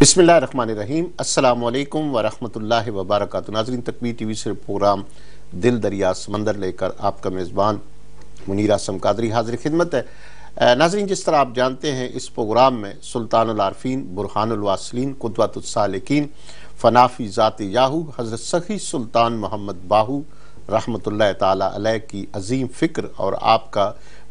बसमिल रहीम अल्लाम वरहमल वबरक नाजरीन तकबीर टी वी से प्रोग्राम दिल दरिया समंदर लेकर आपका मेज़बान मुनीर असम कादरी हाजिर खिदमत है नाजरीन जिस तरह आप जानते हैं इस प्रोग्राम में सुल्तान आरफीन बुरहानवासलिन कुदवतसालकिन फ़नाफ़ी ज़ात याहू हज़रत सखी सुल्तान मोहम्मद बाहू रहमत ताली की अजीम फ़िक्र और आपका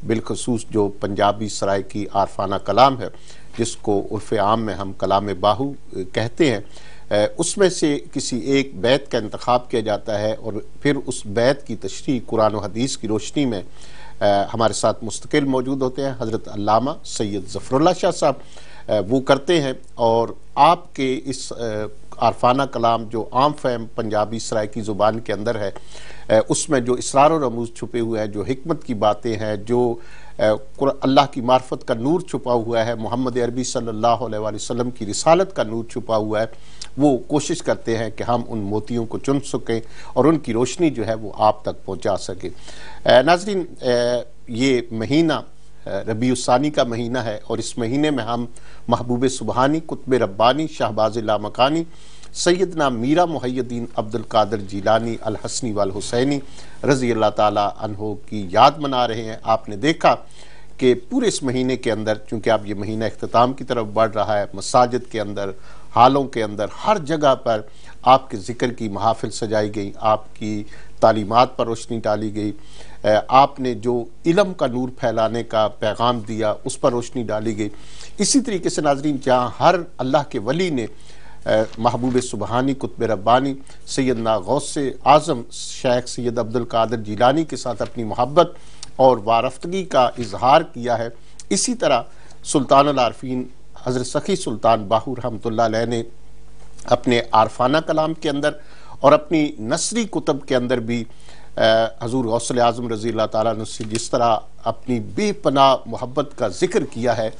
बिलखसूस जो पंजाबी सराय की आरफाना कलाम है जिसको उर्फ आम में हम कलाम बाहू कहते हैं उसमें से किसी एक बैत का इंतखब किया जाता है और फिर उस बैत की तशरी कुरान हदीस की रोशनी में हमारे साथ मुस्तकिल मौजूद होते हैं हज़रत अल्लामा सैयद ज़फ़रुल्ला शाह साहब वो करते हैं और आपके इस आरफाना कलाम जो आम फैम पंजाबी की ज़ुबान के अंदर है उसमें जो इसरार और रमूज छुपे हुए हैं जो हमत की बातें हैं जो अल्लाह की मार्फत का नूर छुपा हुआ है मोहम्मद अरबी सल्लल्लाहु अलैहि वसल्लम की रिसालत का नूर छुपा हुआ है वो कोशिश करते हैं कि हम उन मोतियों को चुन सकें और उनकी रोशनी जो है वो आप तक पहुंचा सकें नाजरीन ये महीना रबी उसानी का महीना है और इस महीने में हम महबूब सुबहानी कुतब रब्बानी शाहबाज लामकानी सैदना मीरा मुहैद्दीन अब्दुल कादर जीलानी हसनी वाल हुसैनी रज़ी अल्लाह तहों की याद मना रहे हैं आपने देखा कि पूरे इस महीने के अंदर चूँकि आप ये महीना अख्ताम की तरफ बढ़ रहा है मसाजिद के अंदर हालों के अंदर हर जगह पर आपके ज़िक्र की महाफिल सजाई गई आपकी तालीमत पर रोशनी डाली गई आपने जो इलम का नूर फैलाने का पैगाम दिया उस पर रोशनी डाली गई इसी तरीके से नाजरीन जहाँ हर अल्लाह के वली ने महबूब सुबहानी कुतब रब्बानी सैद ना गौस आज़म शेख सैद कादर जीलानी के साथ अपनी मोहब्बत और वारफ्तगी का इजहार किया है इसी तरह सुल्तान अलारफीन हज़रत सखी सुल्तान बाहू रहमत ने अपने आरफाना कलाम के अंदर और अपनी नसरी कुतब के अंदर भी हजूर गौसल आज़म रज़ी अल्लाह तु से जिस तरह अपनी बेपना मोहब्बत का जिक्र किया है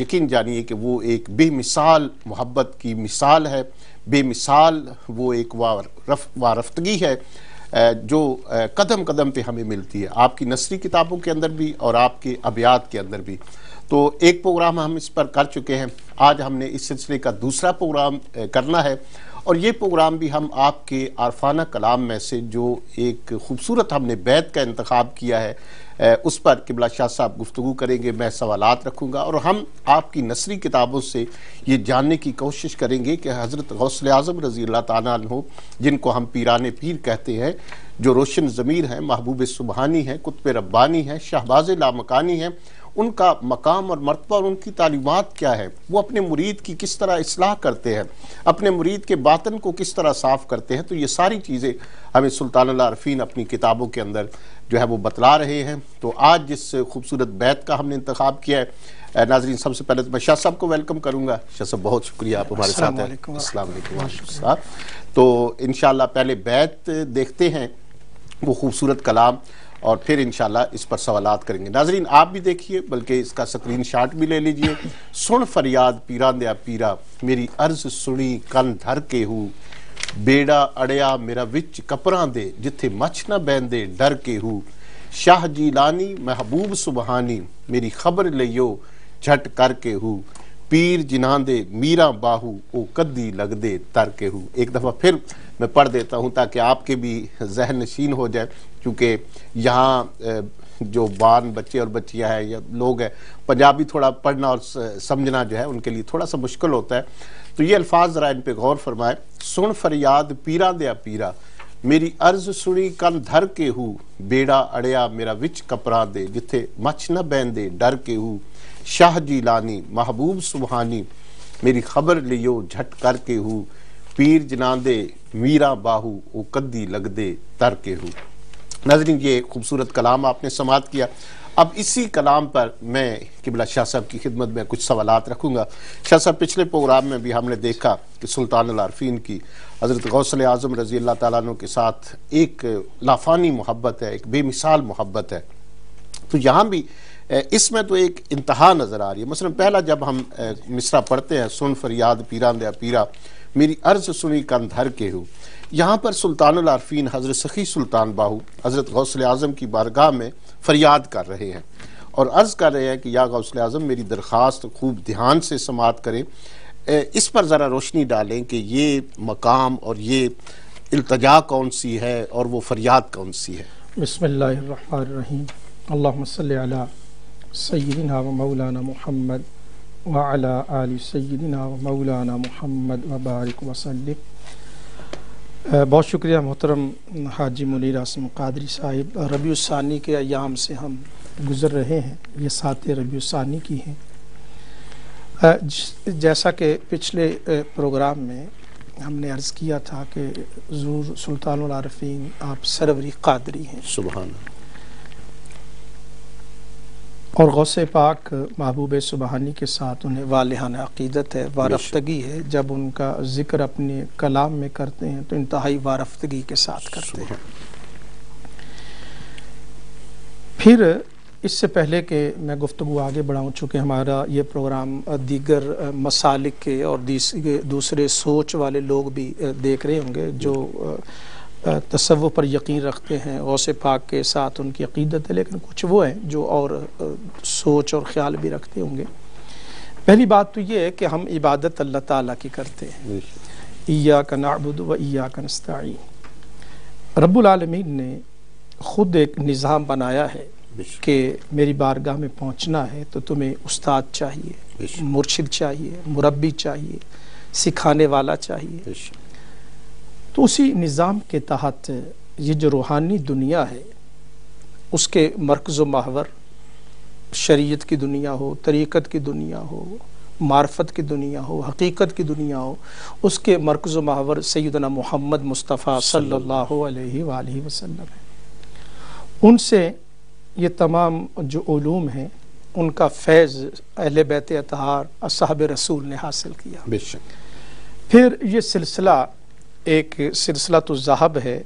यकीन जानिए कि वो एक बेमिसाल मोहब्बत की मिसाल है बेमिसाल वो एक वारफ्तगी है जो कदम कदम पे हमें मिलती है आपकी नसरी किताबों के अंदर भी और आपके अबियात के अंदर भी तो एक प्रोग्राम हम इस पर कर चुके हैं आज हमने इस सिलसिले का दूसरा प्रोग्राम करना है और ये प्रोग्राम भी हम आपके आरफाना कलाम में से जो एक खूबसूरत हमने बैत का इंतखब किया है उस पर किबला शाह साहब गुफ्तु करेंगे मैं सवालत रखूँगा और हम आपकी नसरी किताबों से ये जानने की कोशिश करेंगे कि हज़रत गौसल आज़म रज़ी तु जिनको हम पीरान पीर कहते हैं जो रोशन ज़मीर हैं महबूब सुबहानी हैं कुतब रब्बानी हैं शहबाज लामकानी हैं उनका मकाम और मरतबा और उनकी तालीमत क्या है वो अपने मुरीद की किस तरह असलाह करते हैं अपने मुरीद के बातन को किस तरह साफ़ करते हैं तो ये सारी चीज़ें हमें सुल्तान अरफीन अपनी किताबों के अंदर जो है वो बतला रहे हैं तो आज जिस खूबसूरत बैत का हमने इंतखब किया है नाजरीन सबसे पहले तो मैं शाह साहब को वेलकम करूँगा शाह साहब बहुत शुक्रिया आप हमारे साथ हैं असलम साहब तो इन पहले बैत देखते हैं वो खूबसूरत कलाम और फिर इन इस पर सवाल करेंगे नाजरीन आप भी देखिए बल्कि इसका स्क्रीन शाट भी ले लीजिए सुन फरियाद पीरा दया पीरा मेरी अर्ज सुनी कन धर के हूँ बेड़ा अड़िया मेरा विच कपर दे जिथे मछ न बहन दे डर के हू शाह जी लानी महबूब सुबहानी मेरी खबर लियो झट करके ਹੂ पीर जिन्हां दे मीरा बाहू ओ कद्दी दे तर के हूँ एक दफ़ा फिर मैं पढ़ देता हूँ ताकि आपके भी जहन नशीन हो जाए क्योंकि यहाँ जो बान बच्चे और बच्चियाँ हैं या लोग हैं पंजाबी थोड़ा पढ़ना और समझना जो है उनके लिए थोड़ा सा मुश्किल होता है तो ये अल्फाज जरा इन पर गौर फरमाए सुन फरियाद पीरा दया पीरा मेरी अर्ज सुनी कन धर के हू बेड़ा अड़िया मेरा विच कपरा दे जिथे मछ न बहन दे डर के हू शाह लानी महबूब सुबहानी मेरी खबर लियो झट कर के हू पीर जना दे मीरा बाहू वो कद्दी लग दे तर के हू नजरिन ये खूबसूरत कलाम आपने समाप्त किया अब इसी कलाम पर मैं किबला शाह साहब की खिदमत में कुछ सवाल रखूँगा शाह साहब पिछले प्रोग्राम में भी हमने देखा कि सुल्तान आरफीन की हज़रत गौसल आज़म रज़ी अल्लाह तुम के साथ एक लाफानी मोहब्बत है एक बेमिसाल मोहब्बत है तो यहाँ भी इसमें तो एक इंतहा नज़र आ रही है मसला पहला जब हम मिसरा पढ़ते हैं सुन फरियाद पीरा दया पीरा मेरी अर्ज़ सुनी कंधर के हूँ यहाँ पर सुल्तानफी हज़रत सखी सुल्तान बाहू हज़रत गौसल आज़म की बारगाह में फरियाद कर रहे हैं और अर्ज़ कर रहे हैं कि या गौसल आज़म मेरी दरख्वास्त खूब ध्यान से समात करें इस पर ज़रा रोशनी डालें कि ये मकाम और ये अल्तजा कौन सी है और वो फरियाद कौन सी है बसमीम अल्ला सैदिना मौलाना महमद वाली सैदिना मौलाना महमद वबारक वसलिक़ बहुत शुक्रिया मोहतरम हाजी मुनीर आसम कादरी साहिब रबी के अयाम से हम गुज़र रहे हैं ये सातें रबी की हैं जैसा कि पिछले प्रोग्राम में हमने अर्ज़ किया था कि जूर सुल्तान आरफीन आप सरवरी कादरी हैं सुबह और गौस पाक महबूब सुबहानी के साथ उन्हें वालहान अकीदत है वारफ्तगी है जब उनका ज़िक्र अपने कलाम में करते हैं तो इंतहाई वारफ्तगी के साथ करते हैं फिर इससे पहले कि मैं गुफ्तु आगे बढ़ाऊँ चूँकि हमारा ये प्रोग्राम दीगर मसालिक के और दूसरे सोच वाले लोग भी देख रहे होंगे जो तस्व पर यकीन रखते हैं गौस पाक के साथ उनकी अकीदत है लेकिन कुछ वो हैं जो और सोच और ख्याल भी रखते होंगे पहली बात तो ये है कि हम इबादत अल्लाह ताला की करते हैं ईया का नाबुद व ईया का नस्ताई रबालमीन ने ख़ुद एक निज़ाम बनाया है कि मेरी बारगाह में पहुंचना है तो तुम्हें उस्ताद चाहिए मुर्शिद चाहिए मुरबी चाहिए सिखाने वाला चाहिए तो उसी निज़ाम के तहत ये जो रूहानी दुनिया है उसके मरकज़ माहवर शरीयत की दुनिया हो तरीक़त की दुनिया हो मार्फत की दुनिया हो हकीकत की दुनिया हो उसके मरकज़ माहवर सैदना मोहम्मद मुस्तफ़ा सल्ला वसम है उनसे ये तमाम जो ूम हैं उनका फैज़ अहल बैत अतहार असहाब रसूल ने हासिल किया फिर ये सिलसिला एक सिलसिला तो जहब है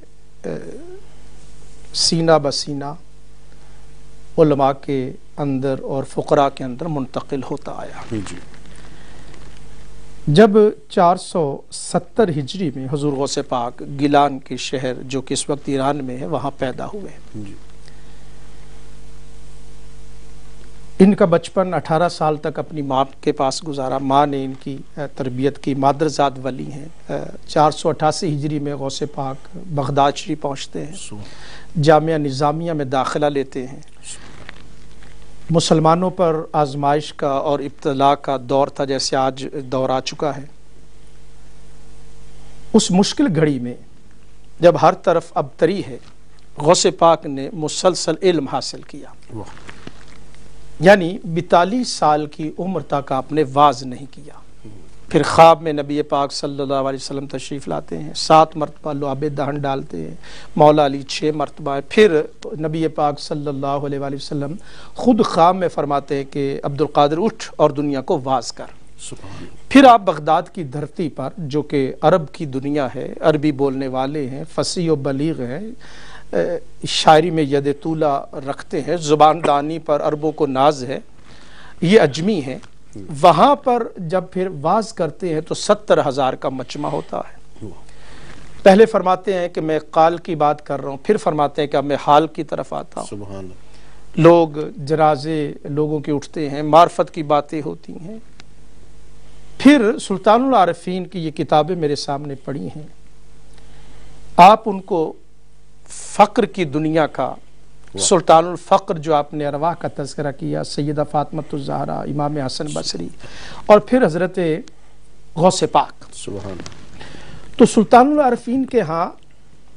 सीना बसीना उलमा के अंदर और फ़करा के अंदर मुंतकिल होता आया जी जब 470 हिजरी में हजूर गौसे पाक गिलान के शहर जो कि इस वक्त ईरान में है वहाँ पैदा हुए जी इनका बचपन 18 साल तक अपनी माँ के पास गुजारा माँ ने इनकी तरबियत की मादरजात वली हैं चार सौ अठासी हिजरी में गौस पाक बगदाद शरी पहुँचते हैं जामिया निज़ामिया में दाखिला लेते हैं मुसलमानों पर आजमाइश का और इब्तला का दौर था जैसे आज दौर आ चुका है उस मुश्किल घड़ी में जब हर तरफ अबतरी है गौस पाक ने मुसलसल इल्म हासिल किया यानी बितालीस साल की उम्र तक आपने वाज नहीं किया फिर ख्वाब में नबी पाक सल्लल्लाहु अलैहि वसल्लम तशरीफ़ लाते हैं सात मरतबा लुआब दहन डालते हैं मौला अली छः मरतबा फिर तो नबी पाक सल्लल्लाहु अलैहि वसल्लम ख़ुद ख्वाब में फरमाते हैं कि अब्दुल कादिर उठ और दुनिया को वाज कर फिर आप बगदाद की धरती पर जो कि अरब की दुनिया है अरबी बोलने वाले हैं फसी व बलीग हैं शायरी में यद तूला रखते हैं ज़ुबान दानी पर अरबों को नाज है ये अजमी है वहाँ पर जब फिर वाज करते हैं तो सत्तर हज़ार का मचमा होता है पहले फरमाते हैं कि मैं काल की बात कर रहा हूँ फिर फरमाते हैं कि अब मैं हाल की तरफ आता हूँ लोग जराजे लोगों के उठते हैं मार्फत की बातें होती हैं फिर सुल्तान आरफीन की ये किताबें मेरे सामने पड़ी हैं आप उनको फ़क्र की दुनिया का सुल्तानुल फ़क्र जो आपने अरवा का तस्करा किया सैदा फ़ातमतुलजहरा इमाम हसन बसरी और फिर हज़रत गौस पाक तो सुल्तानुल आरफीन के यहाँ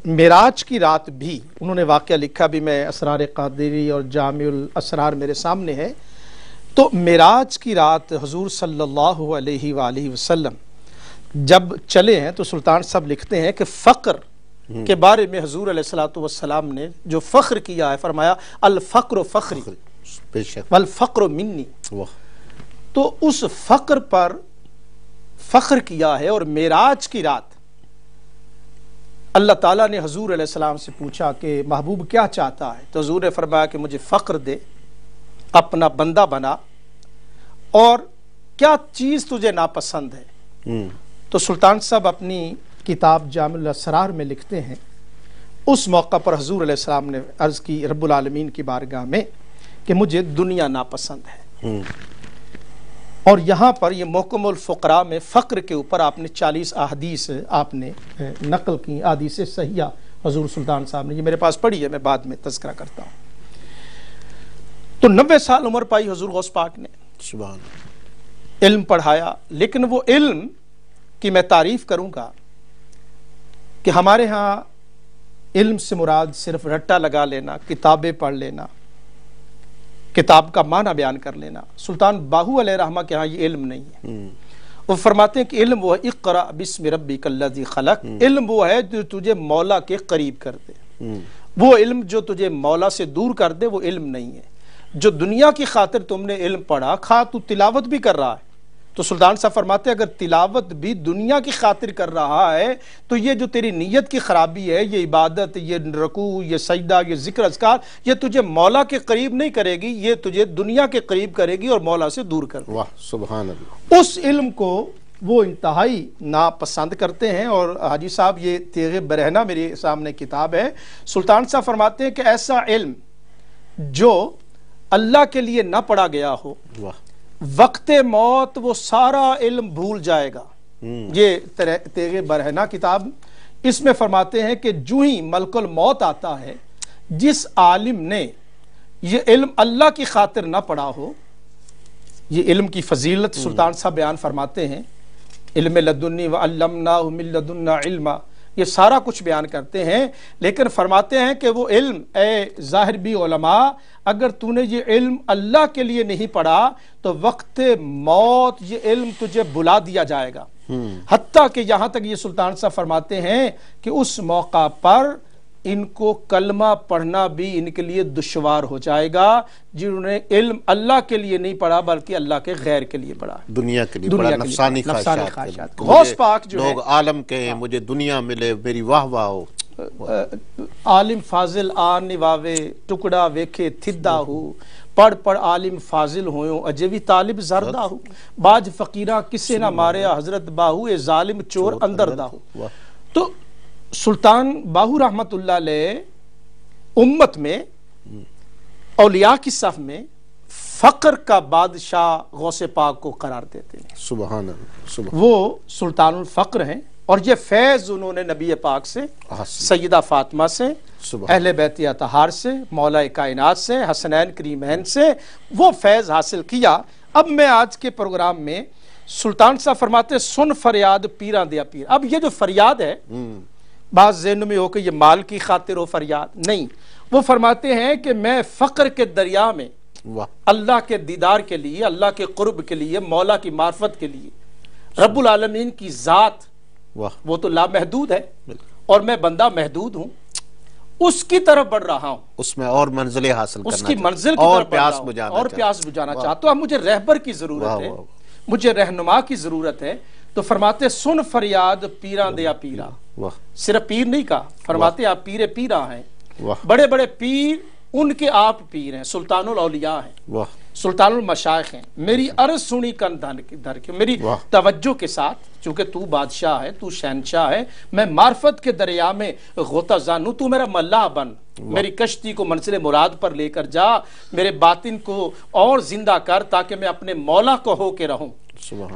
मराज की रात भी उन्होंने वाक़ लिखा भी मैं असरार कादरी और जामिल असरार मेरे सामने है तो मराज की रात हजूर सल्ला अलैहि जब चले हैं तो सुल्तान सब लिखते हैं कि फ़क्र हम्म। के बारे में हजूर सलाम ने जो फ़ख्र किया है फरमाया अलफ़्र फ़ख्री अलफ़्र मिन्नी तो उस फ़ख्र पर फ़ख्र किया है और मेराज की रात अल्लाह ताला ने हजूर सलाम से पूछा कि महबूब क्या चाहता है तो हजूर ने फरमाया कि मुझे फ़ख्र दे अपना बंदा बना और क्या चीज़ तुझे नापसंद है हम्म। तो सुल्तान साहब अपनी किताब जामसरार असरार में लिखते हैं उस मौका पर हजूर सलाम ने अर्ज़ की रबालमीन की बारगाह में कि मुझे दुनिया नापसंद है हम्म। और यहाँ पर ये महकमफ़रा में फ़क्र के ऊपर आपने चालीस अहदीस आपने नकल की अदीस सहिया हजूर सुल्तान साहब ने ये मेरे पास पढ़ी है मैं बाद में तस्करा करता हूँ तो नबे साल उम्र पाई हजूर गौस पाक ने इल्म पढ़ाया लेकिन वो इल्म की मैं तारीफ करूँगा कि हमारे यहाँ इल्म से मुराद सिर्फ रट्टा लगा लेना किताबें पढ़ लेना किताब का माना बयान कर लेना सुल्तान बाहू रहा के यहाँ ये इल्म नहीं है हम्म। वो फरमाते हैं कि इल्म वो है इकरा बिस्म रबी कल्लाजी खलक हम्म। इल्म वो है जो तुझे मौला के करीब कर दे हम्म। वो इल्म जो तुझे मौला से दूर कर दे वो इल्म नहीं है जो दुनिया की खातिर तुमने इल्म पढ़ा खा तू तिलावत भी कर रहा है तो सुल्तान साहब फरमाते अगर तिलावत भी दुनिया की खातिर कर रहा है तो ये जो तेरी नीयत की खराबी है ये इबादत ये रकू ये सजदा ये जिक्र असकार ये तुझे मौला के करीब नहीं करेगी ये तुझे दुनिया के करीब करेगी और मौला से दूर कर वाह सुबहान उस इल्म को वो इंतहाई नापसंद करते हैं और हाजी साहब ये तेग बरहना मेरे सामने किताब है सुल्तान साहब फरमाते हैं कि ऐसा इल्म जो अल्लाह के लिए ना पढ़ा गया हो वाह वक्त मौत वो सारा इल्म भूल जाएगा हम्म। ये तेरे बरहना किताब इसमें फरमाते हैं कि जू ही मलकुल मौत आता है जिस आलिम ने ये इल्म अल्लाह की खातिर ना पढ़ा हो ये इल्म की फजीलत हम्म। सुल्तान साहब बयान फरमाते हैं इल्म लदुन्नी व ना मिल्लदुन्ना इल्मा ये सारा कुछ बयान करते हैं लेकिन फरमाते हैं कि वो इल्म ए ज़ाहिर भी अगर तूने ये इल्म अल्लाह के लिए नहीं पढ़ा तो वक्त मौत ये इल्म तुझे बुला दिया जाएगा हम्म। हती कि यहाँ तक ये सुल्तान साहब फरमाते हैं कि उस मौका पर इनको कलमा पढ़ना भी इनके लिए दुशवार हो जाएगा जिन्होंने इल्म अल्लाह के लिए नहीं पढ़ा बल्कि अल्लाह के गैर के लिए पढ़ा दुनिया के लिए दुनिया नफसानी ख्वाहिशात पाक जो लोग आलम कहें हाँ। मुझे दुनिया मिले मेरी वाह वाह हो आलिम फाजिल आ निवावे टुकड़ा वेखे थिदा हो पढ़ पढ़ आलिम फाजिल हो अजे भी तालिब जरदा हो बाज फकीरा किसे ना मारे हजरत बाहू ए जालिम चोर अंदर दा हो तो सुल्तान बाहू रहमत उम्मत में औलिया की सफ में फकर का बादशाह गौसे पाक को करार देते हैं सुबह वो सुल्तान फकर हैं और ये फैज़ उन्होंने नबी पाक से सैदा फातमा से अहल बैत तहार से मौला कायनात से हसनैन करीमैन से वो फैज़ हासिल किया अब मैं आज के प्रोग्राम में सुल्तान साहब फरमाते सुन फरियाद पीरा दिया पीर अब ये जो फरियाद है हम्म। बात जहन में हो कि ये माल की खातिर हो फरियाद नहीं वो फरमाते हैं कि मैं फकर के दरिया में अल्लाह के दीदार के लिए अल्लाह के कुर्ब के लिए मौला की मार्फत के लिए रब्बुल आलमीन की ज़ात वो तो ला महदूद है और मैं बंदा महदूद हूँ उसकी तरफ बढ़ रहा हूँ उसमें और मंजिल हासिल उसकी मंजिल और प्यास बुझाना और प्यास बुझाना चाहता हूँ मुझे रहबर की ज़रूरत है मुझे रहनुमा की ज़रूरत है तो फरमाते सुन फरियाद पीरा दया पीरा सिर्फ पीर नहीं कहा फरमाते आप पीरे पीरा हैं बड़े बड़े पीर उनके आप पीर हैं सुल्तान हैं सुल्तान हैं मेरी अर्ज सुनी कन धर के मेरी तवज्जो के साथ चूंकि तू बादशाह है तू शहनशाह है मैं मार्फत के दरिया में गोता जानू तू मेरा मल्लाह बन मेरी कश्ती को मंसिल मुराद पर लेकर जा मेरे बातिन को और जिंदा कर ताकि मैं अपने मौला को होके रहूं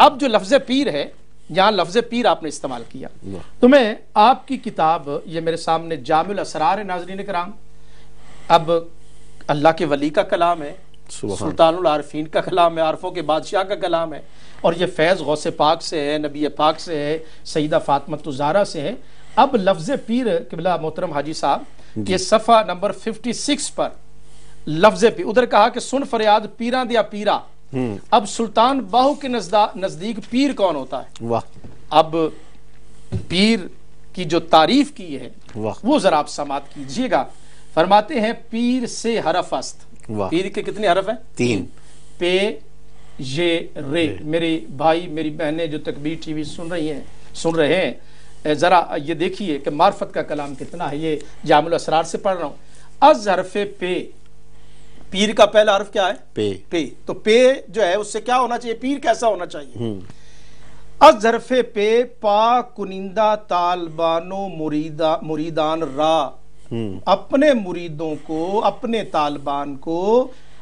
अब जो लफ्ज पीर है यहाँ लफ्ज पीर आपने इस्तेमाल किया तो मैं आपकी किताब ये मेरे सामने जामिल असरार है नाजरीन कराम अब अल्लाह के वली का कलाम है सुल्तान का कलाम है आरफों के बादशाह का कलाम है और ये फैज़ गौसे पाक से है नबी पाक से है सईदा फातमतुजारा से है अब लफ्ज पीर किबला मोहतरम हाजी साहब ये सफ़ा नंबर फिफ्टी सिक्स पर लफ्ज पीर उधर कहा कि सुन फरियाद पीरा दिया पीरा हम्म। अब सुल्तान बाहू के नजदीक पीर कौन होता है वाह अब पीर की जो तारीफ की है वो जरा आप समाप्त कीजिएगा फरमाते हैं पीर से हरफ अस्त पीर के कितने हरफ हैं तीन पे ये रे मेरे भाई मेरी बहनें जो तकबीर टीवी सुन रही हैं सुन रहे हैं जरा ये देखिए कि मार्फत का कलाम कितना है ये जामुल असरार से पढ़ रहा हूँ अज पे पीर का पहला अर्फ क्या है पे पे तो पे जो है उससे क्या होना चाहिए पीर कैसा होना चाहिए हम्म। अजरफे पे पा कुनिंदा तालबानो मुरीदा मुरीदान रा हम्म। अपने मुरीदों को अपने तालबान को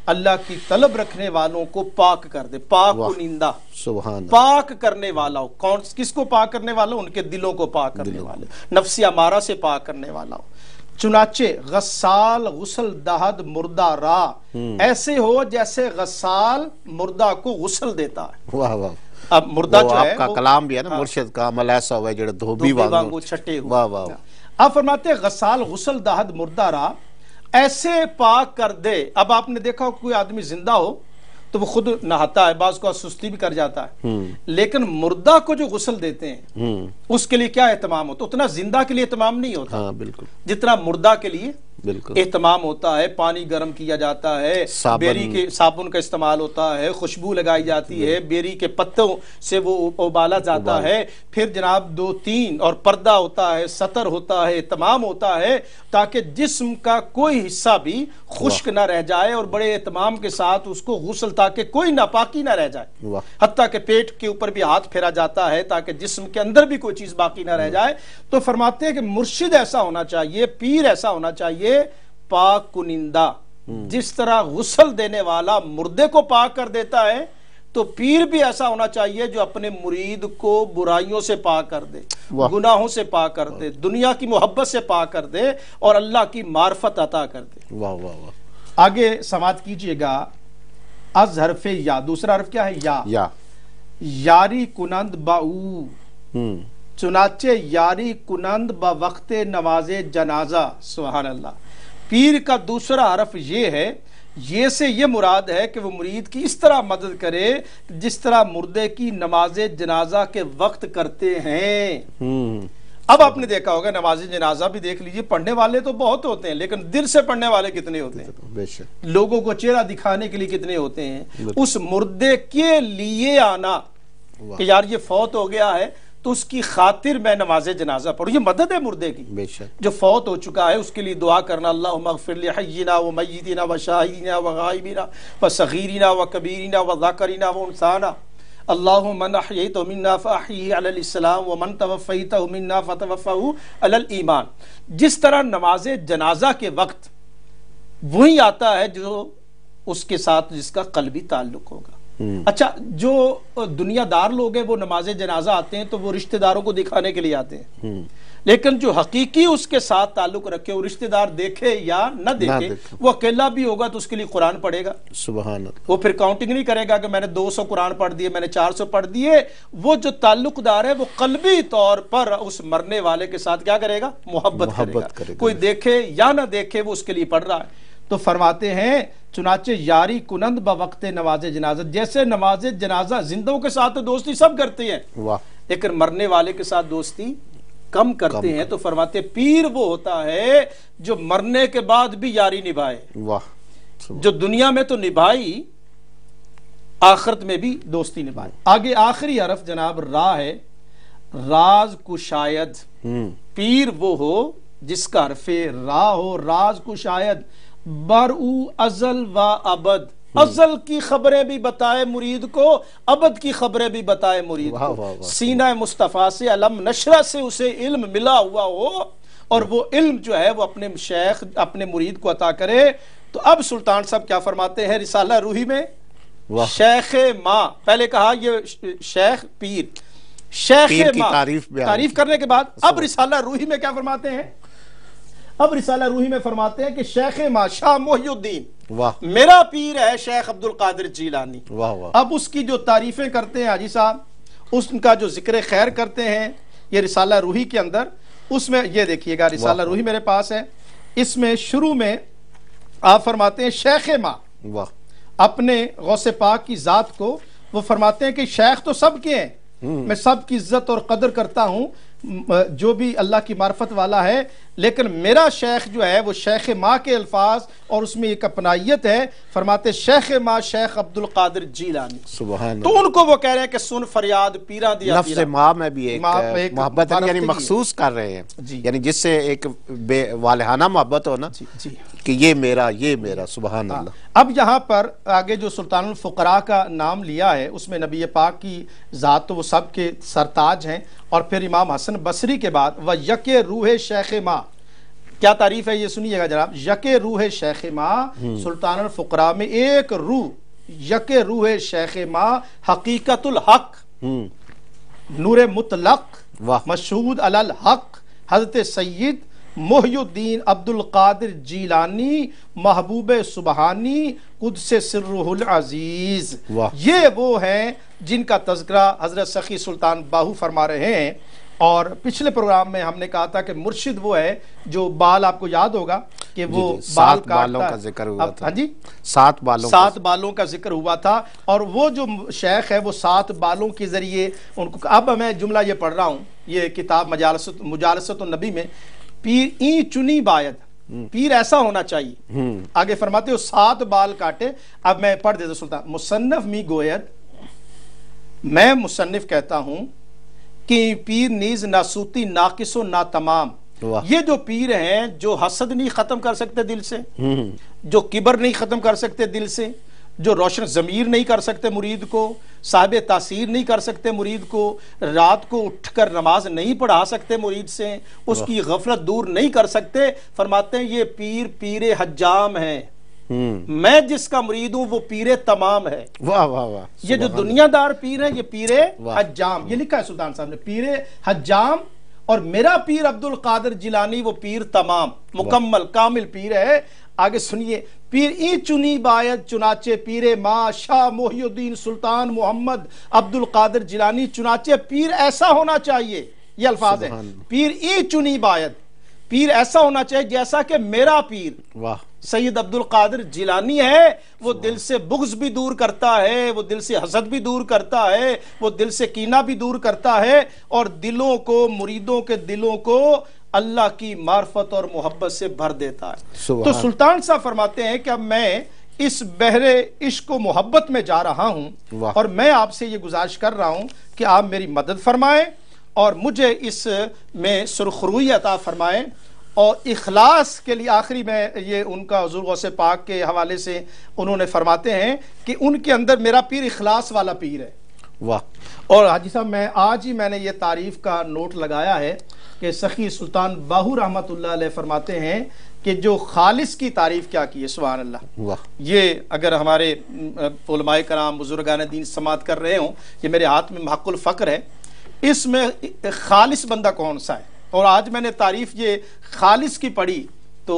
अल्लाह की तलब रखने वालों को पाक कर दे पाक निंदा पाक करने वाला हो कौन किसको पाक करने वाला हो उनके दिलों को पाक करने वाले नफ्सिया मारा से पाक करने वाला हो चुनाचे गसाल गुसल दहद मुर्दा रा हम्म। ऐसे हो जैसे गसाल मुर्दा को गुसल देता है वाह वाह अब मुर्दा जो आपका है कलाम भी है ना हाँ। मुर्शिद का अमल ऐसा हुआ जो धोबी वांगू छटे वाह वाह अब फरमाते गसाल गुसल दहद मुर्दा रा ऐसे पाक कर दे अब आपने देखा कोई आदमी जिंदा हो तो वो खुद नहाता है बाज को सुस्ती भी कर जाता है हम्म। लेकिन मुर्दा को जो गुसल देते हैं हम्म। उसके लिए क्या एहतमाम होता उतना जिंदा के लिए एहतमाम नहीं होता हाँ, बिल्कुल जितना मुर्दा के लिए एहतमाम होता है पानी गर्म किया जाता है बेरी के साबुन का इस्तेमाल होता है खुशबू लगाई जाती है बेरी के पत्तों से वो उबाला जाता है फिर जनाब दो तीन और पर्दा होता है सतर होता है एहतमाम होता है ताकि जिस्म का कोई हिस्सा भी खुश्क ना रह जाए और बड़े एहतमाम के साथ उसको गुसल ताकि कोई नापाकी ना रह जाए हती के पेट के ऊपर भी हाथ फेरा जाता है ताकि जिस्म के अंदर भी कोई चीज़ बाकी ना रह जाए तो फरमाते हैं कि मुर्शिद ऐसा होना चाहिए पीर ऐसा होना चाहिए पाक कुनिंदा जिस तरह गुसल देने वाला मुर्दे को पाक कर देता है तो पीर भी ऐसा होना चाहिए जो अपने मुरीद को बुराइयों से पा कर दे गुनाहों से पा कर दे दुनिया की मोहब्बत से पा कर दे और अल्लाह की मार्फत अता कर दे वाह वाह वाह आगे समाप्त कीजिएगा अज हरफ या दूसरा हरफ क्या है या, या। यारी कुनंद बाऊ हम्म। चुनाचे यारी कुनंद ब वक्त नवाजे जनाजा सुहान अल्लाह पीर का दूसरा हरफ ये है ये से ये मुराद है कि वो मुरीद की इस तरह मदद करे जिस तरह मुर्दे की नमाज जनाजा के वक्त करते हैं हम्म। अब आपने देखा होगा नमाज जनाजा भी देख लीजिए पढ़ने वाले तो बहुत होते हैं लेकिन दिल से पढ़ने वाले कितने होते हैं लोगों को चेहरा दिखाने के लिए कितने होते हैं उस मुर्दे के लिए आना कि यार ये फौत हो गया है तो उसकी खातिर मैं नमाज जनाजा पढ़ूँ ये मदद है मुर्दे की जो फौत हो चुका है उसके लिए दुआ करना अल्लाह मगफिलना व मैदीना व शाहिदीना व गायबीना व सगीरना व कबीरना व जाकरीना व उनसाना अल्लाह मन तो मिन्ना फ़लाम व मन तवफ़ी तो मिन्ना फ़तवफ़ाल ईमान जिस तरह नमाज जनाजा के वक्त वही आता है जो उसके साथ जिसका कल भी ताल्लुक़ होगा हम्म। अच्छा जो दुनियादार लोग हैं वो नमाज जनाजा आते हैं तो वो रिश्तेदारों को दिखाने के लिए आते हैं हम्म। लेकिन जो हकीकी उसके साथ ताल्लुक रखे और रिश्तेदार देखे या न देखे, ना देखे। वो अकेला भी होगा तो उसके लिए कुरान पढ़ेगा सुबह वो फिर काउंटिंग नहीं करेगा कि मैंने 200 कुरान पढ़ दिए मैंने 400 पढ़ दिए वो जो ताल्लुकदार है वो कलबी तौर पर उस मरने वाले के साथ क्या करेगा मोहब्बत करेगा।, करेगा कोई देखे या ना देखे वो उसके लिए पढ़ रहा है तो फरमाते हैं चुनाचे यारी कुनंद बवक्त नवाज जनाजा जैसे नवाज जनाजा जिंदों के साथ तो दोस्ती सब करते हैं लेकिन मरने वाले के साथ दोस्ती कम करते कम हैं तो फरमाते पीर वो होता है जो मरने के बाद भी यारी निभाए वाह जो दुनिया में तो निभाई आखिरत में भी दोस्ती निभाए आगे आखिरी हरफ जनाब रा है राज कुशायद हम्म। पीर वो हो जिसका हरफे रा हो राज को शायद बरू अजल व अबद हम्म। अजल की खबरें भी बताए मुरीद को अबद की खबरें भी बताए मुरीद वाँ, को वाँ, वाँ, सीना मुस्तफ़ा से अलम नशरा से उसे इल्म मिला हुआ हो और वो इल्म जो है वो अपने शेख अपने मुरीद को अता करे तो अब सुल्तान साहब क्या फरमाते हैं रिसाला रूही में शेख माँ पहले कहा ये शेख पीर शेख माँ तारीफ करने के बाद अब रिसाला रूही में क्या फरमाते हैं अब रिसाला रूही में फरमाते हैं कि शेख माशाह मोहुद्दीन वाह मेरा पीर है शेख अब्दुल कादिर जीलानी वाह वाह अब उसकी जो तारीफें करते हैं हाजी साहब उसका जो जिक्र खैर करते हैं ये रिसाला रूही के अंदर उसमें ये देखिएगा रिसाला रूही मेरे पास है इसमें शुरू में आप फरमाते हैं शेख माँ वाह अपने गौसे पाक की ज़ात को वो फरमाते हैं कि शेख तो हम्म। सब के हैं मैं सबकी इज्जत और कदर करता हूँ जो भी अल्लाह की मार्फत वाला है लेकिन मेरा शेख जो है वो शेख माँ के अल्फाज और उसमें एक अपनाइत है फरमाते शेख माँ शेख अब्दुल कादिर जीलानी सुबह तो उनको वो कह रहे हैं कि सुन फरियाद पीरा दिया लफ्ज माँ में भी एक, एक मोहब्बत यानी मखसूस कर रहे हैं यानी जिससे एक वालहाना मोहब्बत हो ना कि ये मेरा ये मेरा सुबह अल्लाह अब यहाँ पर आगे जो सुल्तान फ़ुकरा का नाम लिया है उसमें नबी पाक की ज़ात तो वो सब के सरताज हैं और फिर इमाम हसन बसरी के बाद व यक रूह शेख माँ क्या तारीफ़ है ये सुनिएगा जनाब यक रूह शेख माँ हम्म। सुल्तान फ़ुकरा में एक रूह यक रूह शेख माँ हकीकतुल हक हम्म। नूर मुतलक मशहूद अल हक हजरत सैद मोहुद्दीन अब्दुल कादिर जीलानी महबूब सुबहानी खुद से अजीज ये वो हैं जिनका तस्करा हज़रत सखी सुल्तान बाहू फरमा रहे हैं और पिछले प्रोग्राम में हमने कहा था कि मुर्शिद वो है जो बाल आपको याद होगा कि वो जी, बाल बालों का जिक्र हुआ था हाँ जी सात बालों सात बालों का जिक्र हुआ था और वो जो शेख है वो सात बालों के ज़रिए उनको अब मैं जुमला ये पढ़ रहा हूँ ये किताब मजालसत मजालसत नबी में पीर ई चुनी बायद हम्म। पीर ऐसा होना चाहिए हम्म। आगे फरमाते हो सात बाल काटे अब मैं पढ़ देता सुल्तान मुसन्फ मी गोयद मैं मुसन्फ कहता हूं कि पीर नीज नासूती नाकिसो ना तमाम ये जो पीर हैं जो हसद नहीं खत्म कर सकते दिल से हम्म। जो किबर नहीं खत्म कर सकते दिल से जो रोशन जमीर नहीं कर सकते मुरीद को साहब तासीर नहीं कर सकते मुरीद को रात को उठकर नमाज नहीं पढ़ा सकते मुरीद से उसकी गफलत दूर नहीं कर सकते फरमाते हैं ये पीर पीर हजाम है हम्म। मैं जिसका मुरीद हूँ वो पीरे तमाम है वाह वाह वाह ये जो दुनियादार पीर है ये पीरे हजाम ये लिखा है सुल्तान साहब ने पीरे हजाम और मेरा पीर अब्दुल कादिर जिलानी वो पीर तमाम मुकम्मल कामिल पीर है आगे सुनिए पीर ई चुनी बायत चुनाचे पीरे माँ शाह मोहियुद्दीन सुल्तान मोहम्मद अब्दुल कादिर जिलानी चुनाचे पीर ऐसा होना चाहिए ये अल्फाज है पीर ई चुनी बायत पीर ऐसा होना चाहिए जैसा कि मेरा पीर वाह सैयद अब्दुल कादिर जिलानी है वो दिल से बुग्ज भी दूर करता है वो दिल से हसद भी दूर करता है वो दिल से कीना भी दूर करता है और दिलों को मुरीदों के दिलों को अल्लाह की मार्फत और मोहब्बत से भर देता है तो सुल्तान साहब फरमाते हैं कि अब मैं इस बहरे इश्क मोहब्बत में जा रहा हूं और मैं आपसे ये गुजारिश कर रहा हूं कि आप मेरी मदद फरमाएं और मुझे इस में सुरखरुई अता फरमाएं और इखलास के लिए आखिरी में ये उनका हजूर गौसे पाक के हवाले से उन्होंने फरमाते हैं कि उनके अंदर मेरा पीर इखलास वाला पीर है वाह और हाजी साहब मैं आज ही मैंने ये तारीफ का नोट लगाया है कि सखी सुल्तान बाहू रहमत फरमाते हैं कि जो खालिस की तारीफ क्या की है सुबह अल्लाह ये अगर हमारे पुलमाए कराम बुजुर्गान दीन समात कर रहे हों ये मेरे हाथ में महकुल फ़क्र है इसमें खालिस बंदा कौन सा है और आज मैंने तारीफ ये खालिश की पढ़ी तो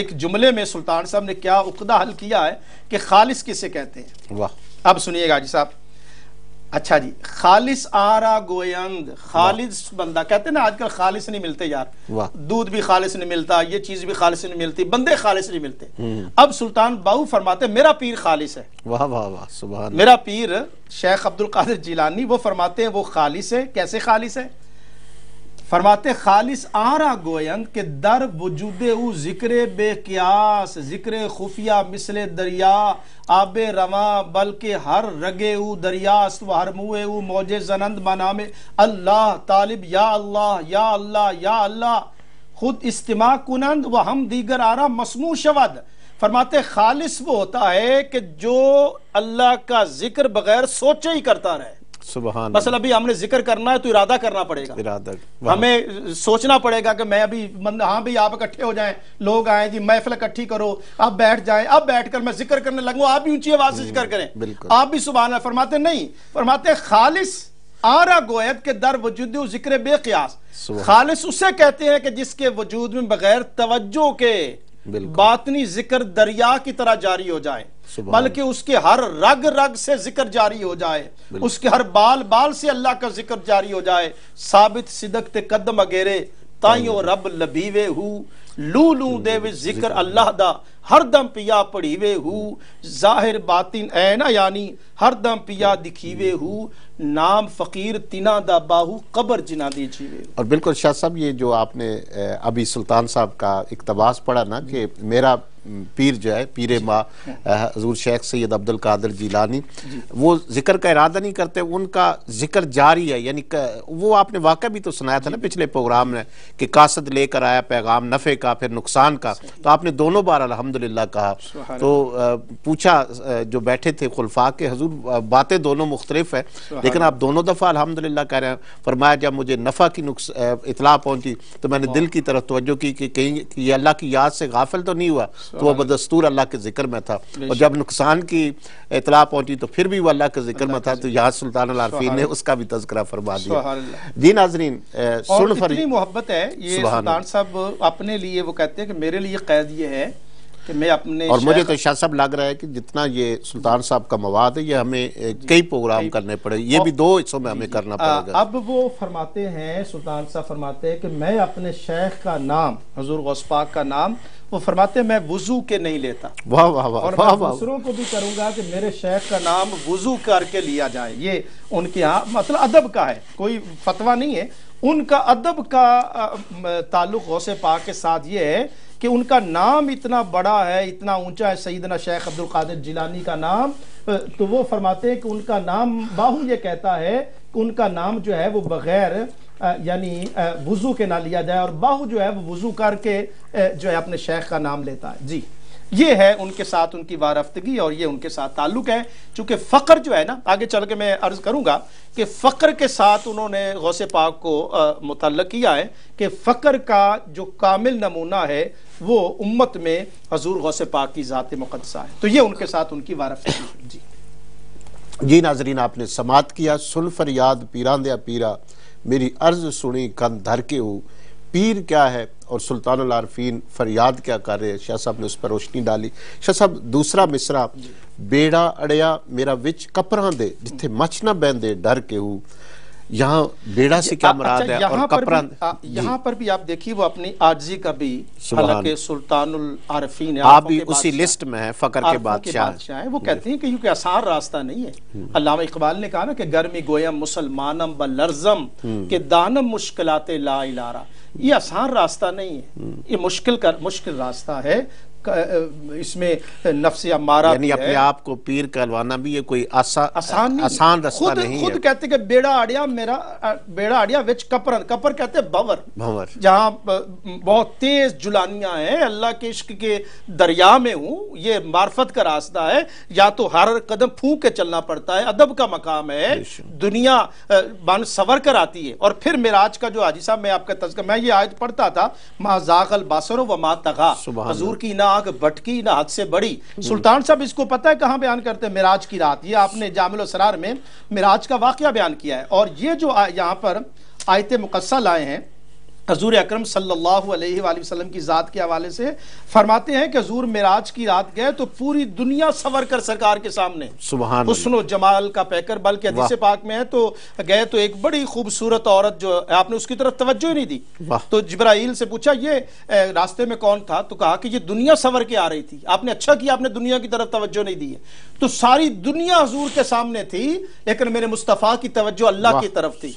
एक जुमले में सुल्तान साहब ने क्या उकदा हल किया है कि खालिश किसे कहते हैं वाह अब सुनिएगा जी साहब अच्छा जी खालिश आरा गोयंद खालिस बंदा कहते ना आजकल खालिश नहीं मिलते यार दूध भी खालिश नहीं मिलता ये चीज भी खालिश नहीं मिलती बंदे खालिश नहीं मिलते हम्म। अब सुल्तान बाऊ फरमाते मेरा पीर खालिश है वाह वाह वाह सुबह मेरा पीर शेख अब्दुल कादिर जिलानी वो फरमाते हैं वो खालिश है कैसे खालिश है फरमाते खालिस आरा गोयंग के दर वजूद ऊ ज़िक्र बेक्यास ज़िक्र खुफिया मिसल दरिया आब रवा बल्कि हर रगे ऊ दरियास्त व हर मुए ऊ मौज जनंद मनामे अल्लाह तालिब या अल्लाह या अल्लाह या अल्लाह खुद इज्तिमा कुनंद व हम दीगर आरा मसमू शवद फरमाते खालिस वो होता है कि जो अल्लाह का जिक्र बगैर सोचे ही करता रहे सुबह बस अभी हमने जिक्र करना है तो इरादा करना पड़ेगा इरादा हमें सोचना पड़ेगा कि मैं अभी हाँ भाई आप इकट्ठे हो जाएं लोग आए जी महफिल इकट्ठी करो अब बैठ जाएं अब बैठकर मैं जिक्र करने लगूं आप भी ऊंची आवाज से जिक्र हम्म, करें आप भी सुबह फरमाते नहीं फरमाते खालिश आरा गोयत के दर वजूद जिक्र बेकयास खालिश उसे कहते हैं कि जिसके वजूद में बगैर तवज्जो के बातनी जिक्र दरिया की तरह जारी हो जाए बल्कि उसके हर रग रग से जिक्र जारी हो जाए उसके हर बाल बाल से अल्लाह का जिक्र जारी हो जाए साबित सिदक ते कदम अगेरे ताइयो रब लबीवे हूँ लूलू दे जिक्र अल्लाह दा हर दम पिया पढ़ीवे वे हु जाहिर बातिन ऐ ना यानी हर दम पिया दिखीवे वे हु नाम फकीर तिना दा बाहु कबर जिना दी जीवे और बिल्कुल शाह साहब ये जो आपने अभी सुल्तान साहब का इकतबास पढ़ा ना कि मेरा पीर जो है पीर माँ हजूर शेख सैद अब्दुल कादर जीलानी वो जिक्र का इरादा नहीं करते उनका जिक्र जारी है यानी वो आपने वाक़ भी तो सुनाया था ना पिछले प्रोग्राम में कि कासद लेकर आया पैगाम नफ़े का फिर नुकसान का तो आपने दोनों बार अलहमदिल्ला कहा तो पूछा जो बैठे थे खुलफा के हजूर बातें दोनों मुख्तलिफ है लेकिन आप दोनों दफ़ा अलहमदिल्ला कह रहे हैं फरमाया जब मुझे नफ़ा की इतला पहुंची तो मैंने दिल की तरफ तोज्जो की कहीं ये अल्लाह की याद से गाफिल तो नहीं हुआ तो वह बदस्तूर अल्लाह के जिक्र में था और जब नुकसान की इतला पहुंची तो फिर भी वह अल्लाह के जिक्र में था तो यहाँ सुल्तान अलारफीन ने उसका भी तस्करा फरमा दिया जी नाजरीन सुन फरी मोहब्बत है ये सुल्तान साहब अपने लिए वो कहते हैं कि मेरे लिए कैद ये है कि मैं अपने और मुझे तो शायद सब लग रहा है कि जितना ये सुल्तान साहब का मवाद है ये हमें कई प्रोग्राम करने पड़े ये भी दो हिस्सों में हमें करना पड़ेगा अब वो फरमाते हैं सुल्तान साहब फरमाते हैं कि मैं अपने शेख का नाम हजूर गौसपाक का नाम वो फरमाते मैं वजू के नहीं लेता वाह वाह वाह और वाह, मैं दूसरों को भी करूंगा कि मेरे शेख का नाम वजू करके लिया जाए ये उनके यहाँ मतलब अदब का है कोई फतवा नहीं है उनका अदब का ताल्लुक गौसे पाक के साथ ये है कि उनका नाम इतना बड़ा है इतना ऊंचा है सईदना शेख अब्दुल कादिर जिलानी का नाम तो वो फरमाते हैं कि उनका नाम बाहू ये कहता है कि उनका नाम जो है वो बग़ैर यानी वज़ू के ना लिया जाए और बाहू जो है वो वज़ू करके जो है अपने शेख का नाम लेता है जी ये है उनके साथ उनकी वारफ्तगी और ये उनके साथ ताल्लुक है चूंकि फकर जो है ना आगे चल के मैं अर्ज़ करूँगा कि फ़क्र के साथ उन्होंने गौसे पाक को मुतल किया है कि फकर का जो कामिल नमूना है वो उम्मत में हजूर गौसे पाक की ज़ात मुकदसा है तो ये उनके साथ उनकी वारफ्तगी जी जी नाजरीन आपने समात किया सुन फरियाद दिया पीरा मेरी अर्ज सुनी कंध धर के हूँ पीर क्या है और सुल्तान आरफीन फरियाद क्या कर रहे हैं शाह साहब ने उस पर रोशनी डाली शाह साहब दूसरा मिसरा बेड़ा अड़िया मेरा विच कपरा दे जिथे मच ना बहन दे डर के हूँ यहाँ बेड़ा से क्या अच्छा, मुराद अच्छा, है और कपड़ा यहाँ पर भी आप देखिए वो अपनी आजी का भी हालांकि सुल्तानुल आरफीन आप भी उसी लिस्ट में है फकर के बादशाह वो कहते हैं कि क्योंकि आसान रास्ता नहीं है हम्म। अल्लाह इकबाल ने कहा ना कि गर्मी गोयम मुसलमानम बलरजम हम्म। के दानम मुश्किल ला इलारा ये आसान रास्ता नहीं है ये मुश्किल कर मुश्किल रास्ता है इसमें नफ्स या मारा यानी अपने आप को पीर करवाना भी ये कोई आसान आसान रास्ता नहीं है खुद कहते कि बेड़ा आड़िया मेरा बेड़ा आड़िया विच कपर कपर कहते बवर बवर जहाँ बहुत तेज जुलानिया है अल्लाह के इश्क के दरिया में हूँ ये मार्फत का रास्ता है या तो हर कदम फूक के चलना पड़ता है अदब का मकाम है दुनिया बन सवर कर आती है और फिर मेराज का जो हाजी साहब मैं आपका तस्कर मैं ये आयत पढ़ता था माजाकल जाकल बासर व मा तगा हजूर की ना आग भटकी ना हद से बड़ी सुल्तान साहब इसको पता है कहाँ बयान करते हैं मिराज की रात ये आपने जामिल सरार में मिराज का वाक्य बयान किया है और ये जो यहाँ पर आयत मुकस्सा लाए हैं हजूर अक्रम सल्लल्लाहु की ज़ात के हवाले से फरमाते हैं कि हजूर मराज की रात गए तो पूरी दुनिया सवर कर सरकार के सामने सुबह जमाल का पैकर बल्कि हदीस पाक में है तो गए तो एक बड़ी खूबसूरत औरत जो आपने उसकी तरफ तवज्जो ही नहीं दी तो जब्राइल से पूछा ये रास्ते में कौन था तो कहा कि ये दुनिया सवर के आ रही थी आपने अच्छा किया आपने दुनिया की तरफ तोज्जो नहीं दी है तो सारी दुनिया हजूर के सामने थी लेकिन मेरे मुस्तफ़ा की तवज्जो अल्लाह की तरफ थी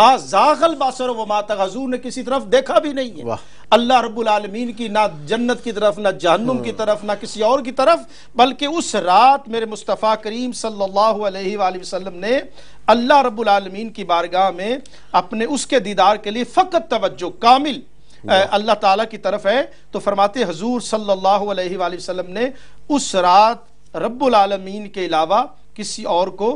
माँ जागल बासर व ने किसी तरफ देखा भी नहीं है अल्लाह रब्बुल आलमीन की ना जन्नत की तरफ ना जहन्नुम की हाँ। तरफ ना किसी और की तरफ बल्कि उस रात मेरे मुस्तफ़ा करीम सल्लल्लाहु अलैहि वसल्लम ने अल्लाह रब्बुल आलमीन की बारगाह में अपने उसके दीदार के लिए फ़कत तवज्जो कामिल अल्लाह ताला की तरफ है तो फरमाते हजूर सल्लल्लाहु अलैहि वसल्लम ने उस रात रब्बुल आलमीन के अलावा किसी और को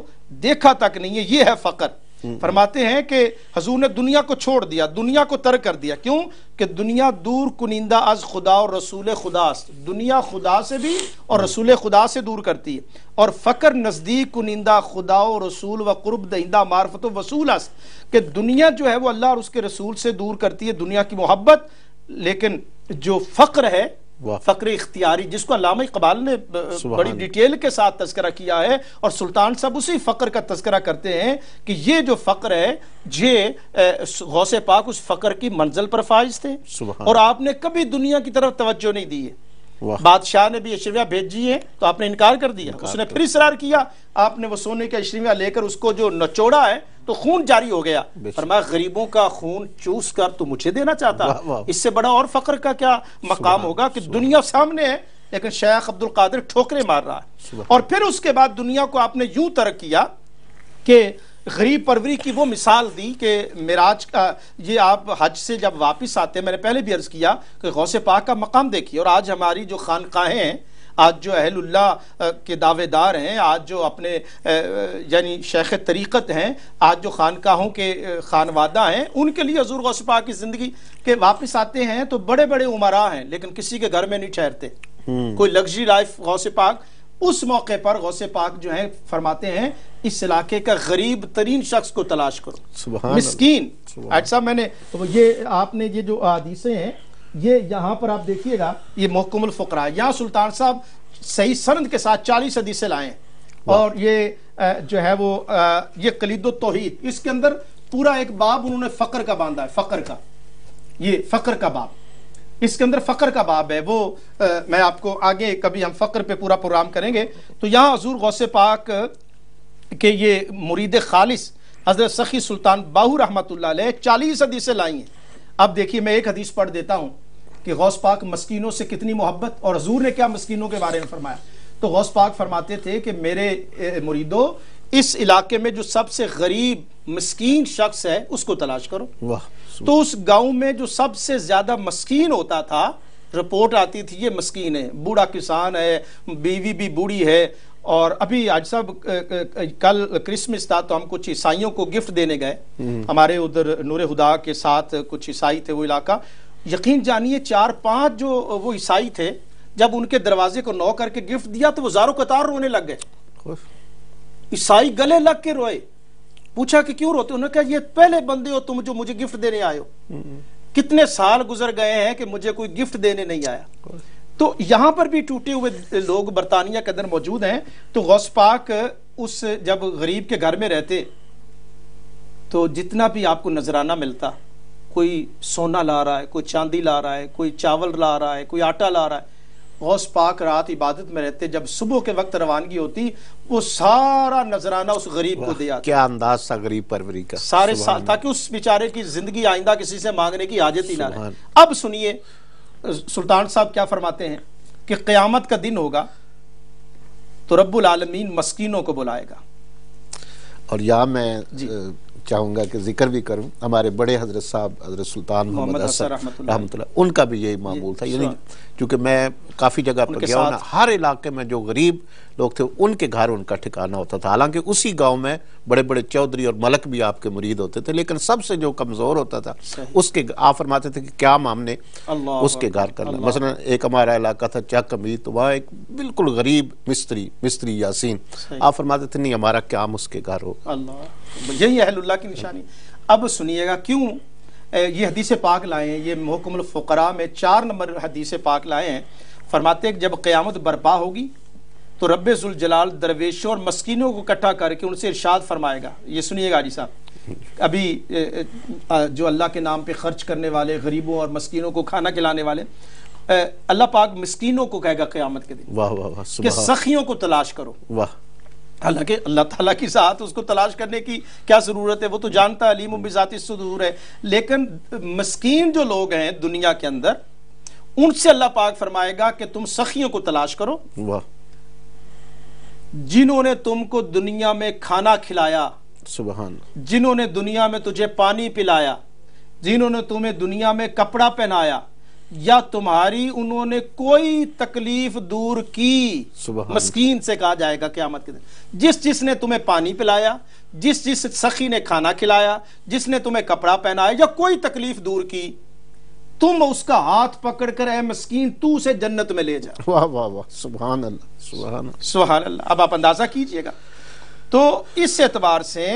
देखा तक नहीं है ये है फ़कत हम्म, फरमाते हैं कि हजूर ने दुनिया को छोड़ दिया दुनिया को तर कर दिया क्यों कि दुनिया दूर कुनिंदा अज खुदा और रसूल खुदा दुनिया खुदा से भी और हम्म। रसूल खुदा से दूर करती है और फ़कर नज़दीक कुनिंदा खुदा और रसूल व कुरब दहिंदा मार्फत वसूल अस कि दुनिया जो है वो अल्लाह और उसके रसूल से दूर करती है दुनिया की मोहब्बत लेकिन जो फ़क्र है फकर इख्तियारी जिसको अलामा इकबाल ने बड़ी डिटेल के साथ तस्करा किया है और सुल्तान साहब उसी फकर का तस्करा करते हैं कि ये जो फ़क्र है ये गौसे पाक उस फकर की मंजिल पर फाइज थे और आपने कभी दुनिया की तरफ तवज्जो नहीं दी है बादशाह ने भी अशरिया भेजी है तो आपने इनकार कर दिया उसने फिर इसरार किया आपने वो सोने का अशरिया लेकर उसको जो नचोड़ा है तो खून जारी हो गया मैं गरीबों का खून चूस कर तो मुझे देना चाहता इससे बड़ा और फख्र का क्या मकाम होगा कि दुनिया सामने है लेकिन शेख अब्दुल कादिर ठोकरे मार रहा है और फिर उसके बाद दुनिया को आपने यूं तर्क किया कि गरीब परवरी की वो मिसाल दी कि मराज का ये आप हज से जब वापस आते हैं मैंने पहले भी अर्ज़ किया कि गौसे पाक का मकाम देखिए और आज हमारी जो खानकाहें हैं आज जो अहलुल्ला के दावेदार हैं आज जो अपने यानी शेख तरीक़त हैं आज जो खानकाहों के खानवादा हैं उनके लिए हजूर गौसे पाक की ज़िंदगी के वापस आते हैं तो बड़े बड़े उमरा हैं लेकिन किसी के घर में नहीं ठहरते हम्म। कोई लग्जरी लाइफ गौसे पाक उस मौके पर गौसे पाक जो है फरमाते हैं इस इलाके का गरीब तरीन शख्स को तलाश करो मिस्कीन अच्छा मैंने तो ये आपने ये जो आदिशें हैं ये यहाँ पर आप देखिएगा ये मोहकमल फ़करा यहाँ सुल्तान साहब सही सरंद के साथ चालीस हदीसें लाए और ये जो है वो ये कलीदो तोहीद इसके अंदर पूरा एक बाब उन्होंने फ़कर का बांधा है फ़कर का ये फ़कर का बाब इसके अंदर फ़कर का बाब है वो आ, मैं आपको आगे कभी हम फ़कर पे पूरा प्रोग्राम करेंगे तो यहाँ हजूर गौसे पाक कि ये मुरीद खालिस हज़रत सखी सुल्तान बाहू रहमत चालीस हदीसें लाई हैं अब देखिए मैं एक हदीस पढ़ देता हूँ कि गौस पाक मस्किनों से कितनी मोहब्बत और हजूर ने क्या मस्किनों के बारे में फरमाया तो गौस पाक फरमाते थे कि मेरे मुरीदो इस इलाके में जो सबसे गरीब मस्किन शख्स है उसको तलाश करो वाह तो उस गांव में जो सबसे ज्यादा मस्किन होता था रिपोर्ट आती थी ये मस्किन है बूढ़ा किसान है बीवी भी बूढ़ी है और अभी आज साहब कल क्रिसमस था तो हम कुछ ईसाइयों को गिफ्ट देने गए हम्म। हमारे उधर नूर हुदा के साथ कुछ ईसाई थे वो इलाका यकीन जानिए चार पांच जो वो ईसाई थे जब उनके दरवाजे को नौ करके गिफ्ट दिया तो वो जारो कतार रोने लग गए ईसाई गले लग के रोए पूछा कि क्यों रोते उन्होंने कहा ये पहले बंदे हो तुम जो मुझे गिफ्ट देने आयो हम्म। कितने साल गुजर गए हैं कि मुझे कोई गिफ्ट देने नहीं आया तो यहां पर भी टूटे हुए लोग बरतानिया के अंदर मौजूद हैं तो गौस पाक उस जब गरीब के घर में रहते तो जितना भी आपको नजराना मिलता कोई सोना ला रहा है कोई चांदी ला रहा है कोई चावल ला रहा है कोई आटा ला रहा है गौस पाक रात इबादत में रहते जब सुबह के वक्त रवानगी होती वो सारा नजराना उस गरीब को दिया क्या अंदाज था गरीब परवरी का सारे साल ताकि उस बेचारे की जिंदगी आइंदा किसी से मांगने की आजत ही ना रहे अब सुनिए सुल्तान साहब क्या फरमाते हैं कि क्यामत का दिन होगा तो रब्बुल आलमीन मस्किनों को बुलाएगा और या मैं चाहूंगा कि जिक्र भी करूं हमारे बड़े हजरत साहब हजरत सुल्तान मोहम्मद असर उनका भी यही मामूल था यानी चूँकि मैं काफ़ी जगह पर गया ना हर इलाके में जो गरीब लोग थे उनके घर उनका ठिकाना होता था हालांकि उसी गांव में बड़े बड़े चौधरी और मलक भी आपके मुरीद होते थे लेकिन सबसे जो कमज़ोर होता था उसके आप फरमाते थे कि क्या मामने उसके घर करना मसलन एक हमारा इलाका था चक अमीर तो वहाँ एक बिल्कुल गरीब मिस्त्री मिस्त्री यासीन आप फरमाते थे नहीं हमारा क्या उसके घर हो यही अहल्ला की निशानी अब सुनिएगा क्यों ये हदीस पाक लाए हैं ये मोहकमल फ़करा में चार नंबर हदीस पाक लाए हैं फरमाते हैं जब क़्यामत बर्पा होगी तो रब जलाल दरवेशों और मस्किनों को इकट्ठा करके उनसे इर्शाद फरमाएगा ये सुनिएगा जी साहब अभी जो अल्लाह के नाम पे खर्च करने वाले गरीबों और मस्किनों को खाना खिलाने वाले अल्लाह पाक मस्किनों को कहेगा क़्यामत के दिन वाह वाह वाह सखियों को तलाश करो वाह हालांकि अल्लाह ताला की साथ उसको तलाश करने की क्या ज़रूरत है वो तो जानता अलीम बिजात सदूर है लेकिन मस्किन जो लोग हैं दुनिया के अंदर उनसे अल्लाह पाक फरमाएगा कि तुम सखियों को तलाश करो वाह जिन्होंने तुमको दुनिया में खाना खिलाया सुबह जिन्होंने दुनिया में तुझे पानी पिलाया जिन्होंने तुम्हें दुनिया में कपड़ा पहनाया या तुम्हारी उन्होंने कोई तकलीफ दूर की मस्कीन से कहा जाएगा क्या के दिन जिस जिसने तुम्हें पानी पिलाया जिस जिस सखी ने खाना खिलाया जिसने तुम्हें कपड़ा पहनाया या कोई तकलीफ दूर की तुम उसका हाथ पकड़कर ए मस्कीन तू उसे जन्नत में ले जा वाह वाह वाह सुबहान अल्लाह सुबहान सुबहान अल्लाह अब आप अंदाजा कीजिएगा तो इस एतबार से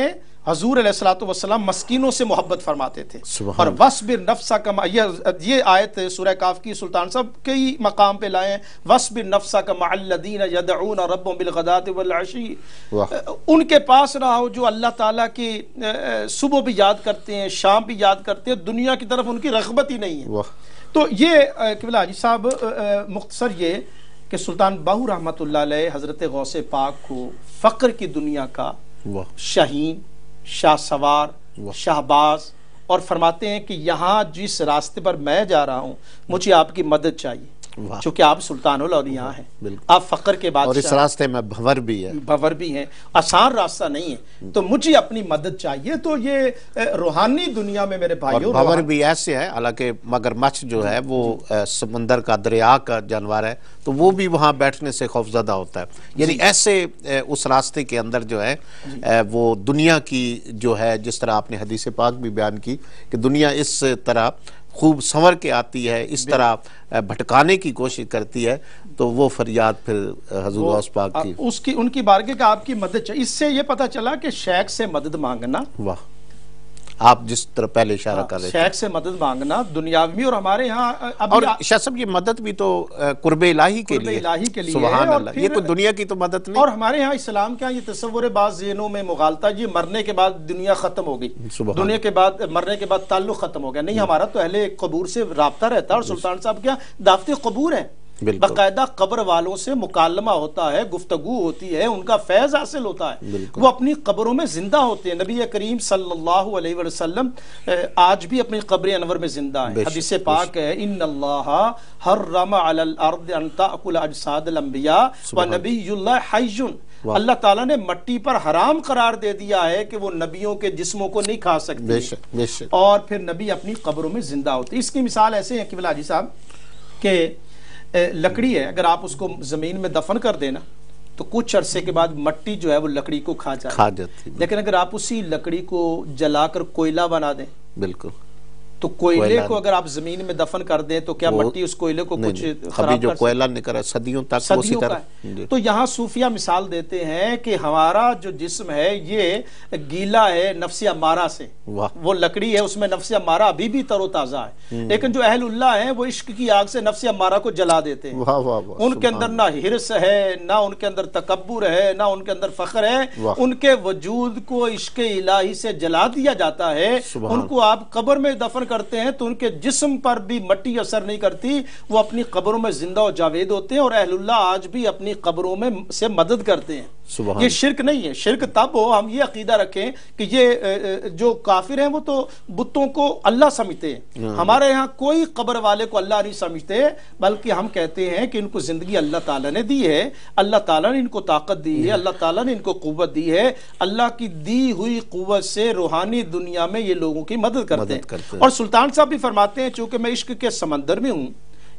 हजूर वसलम मस्किनों से मोहब्बत फरमाते थे और वसबिर नफसा का मा... ये आयत सुरह काफ की सुल्तान साहब कई मकाम पे लाए हैं वसबिर नफसा का मदीन यदून और उनके पास रहा हो जो अल्लाह ताला की सुबह भी याद करते हैं शाम भी याद करते हैं दुनिया की तरफ उनकी रगबत ही नहीं है तो ये किबला हाजी साहब मुख्तर ये कि सुल्तान बाहू रहमत हज़रत गौसे पाक को फ़क्र की दुनिया का शहीन शाह सवार शाहबाज और फरमाते हैं कि यहाँ जिस रास्ते पर मैं जा रहा हूँ मुझे आपकी मदद चाहिए चूंकि आप सुल्तान और यहाँ है आप फकर के बाद इस रास्ते में भंवर भी है भंवर भी है आसान रास्ता नहीं है तो मुझे अपनी मदद चाहिए तो ये रूहानी दुनिया में मेरे भाई भंवर भी ऐसे है हालांकि मगरमच्छ जो है वो समंदर का दरिया का जानवर है तो वो भी वहाँ बैठने से खौफजदा होता है यानी ऐसे उस रास्ते के अंदर जो है वो दुनिया की जो है जिस तरह आपने हदीस पाक भी बयान की कि दुनिया इस तरह खूब संवर के आती है इस तरह भटकाने की कोशिश करती है तो वो फरियाद फिर हजूर पाक की उसकी उनकी बारगे का आपकी मदद इससे ये पता चला कि शेख से मदद मांगना वाह आप जिस तरह पहले इशारा हाँ, कर रहे शेख से मदद मांगना दुनियावी और हमारे यहाँ और शाह साहब ये मदद भी तो कुर्ब इलाही के लिए ये तो दुनिया की तो मदद नहीं और हमारे यहाँ इस्लाम क्या ये तस्वर बाजनों में मुगालता ये मरने के बाद दुनिया ख़त्म हो गई दुनिया के बाद मरने के बाद ताल्लुक ख़त्म हो गया नहीं हम्म। हमारा तो अहले कबूर से रबता रहता है और सुल्तान साहब क्या दावत कबूर है बाकायदा कब्र वालों से मुकालमा होता है गुफ्तगु होती है उनका फैज हासिल होता है वो अपनी कब्रों में जिंदा होते हैं नबी करीम सल्लल्लाहु अलैहि वसल्लम आज भी अपनी कब्र अनवर में जिंदा है हदीस पाक है इन अल्लाह हर रमबिया व नबी हयन अल्लाह ताला ने मट्टी पर हराम करार दे दिया है कि वो नबियों के जिस्मों को नहीं खा सकते और फिर नबी अपनी कब्रों में जिंदा होते इसकी मिसाल ऐसे है कि साहब के लकड़ी है अगर आप उसको ज़मीन में दफन कर देना तो कुछ अरसे के बाद मट्टी जो है वो लकड़ी को खा जाती खा जाती लेकिन अगर आप उसी लकड़ी को जलाकर कोयला बना दें बिल्कुल तो कोयले को अगर आप जमीन में दफन कर दें तो क्या मट्टी उस कोयले को कुछ खराब जो कोयला है सदियों तक सदियों का तो यहाँ सूफिया मिसाल देते हैं कि हमारा जो जिस्म है ये गीला है नफसिया मारा से वो लकड़ी है उसमें नफसिया मारा अभी भी तरोताजा है हम्म। लेकिन जो अहलुल्ला है वो इश्क की आग से नफसिया मारा को जला देते हैं उनके अंदर ना हिरस है ना उनके अंदर तकबर है ना उनके अंदर फख्र है उनके वजूद को इश्क इलाही से जला दिया जाता है उनको आप कबर में दफन करते हैं तो उनके जिस्म पर भी मट्टी असर नहीं करती वो अपनी कब्रों में जिंदा और जावेद होते हैं और अहलुल्ला आज भी अपनी कब्रों में से मदद करते हैं ये शिरक नहीं है शिरक तब हो हम ये अकीदा रखें कि ये जो काफिर हैं वो तो बुतों को अल्लाह समझते हैं हाँ। हमारे यहाँ कोई कब्र वाले को अल्लाह नहीं समझते बल्कि हम कहते हैं कि इनको जिंदगी अल्लाह ताला ने दी है अल्लाह ताला ने इनको ताकत दी है हाँ। अल्लाह ताला ने इनको कुवत दी है अल्लाह की दी हुई कुवत से रूहानी दुनिया में ये लोगों की मदद करते हैं और सुल्तान साहब भी फरमाते हैं चूंकि मैं इश्क के समंदर में हूं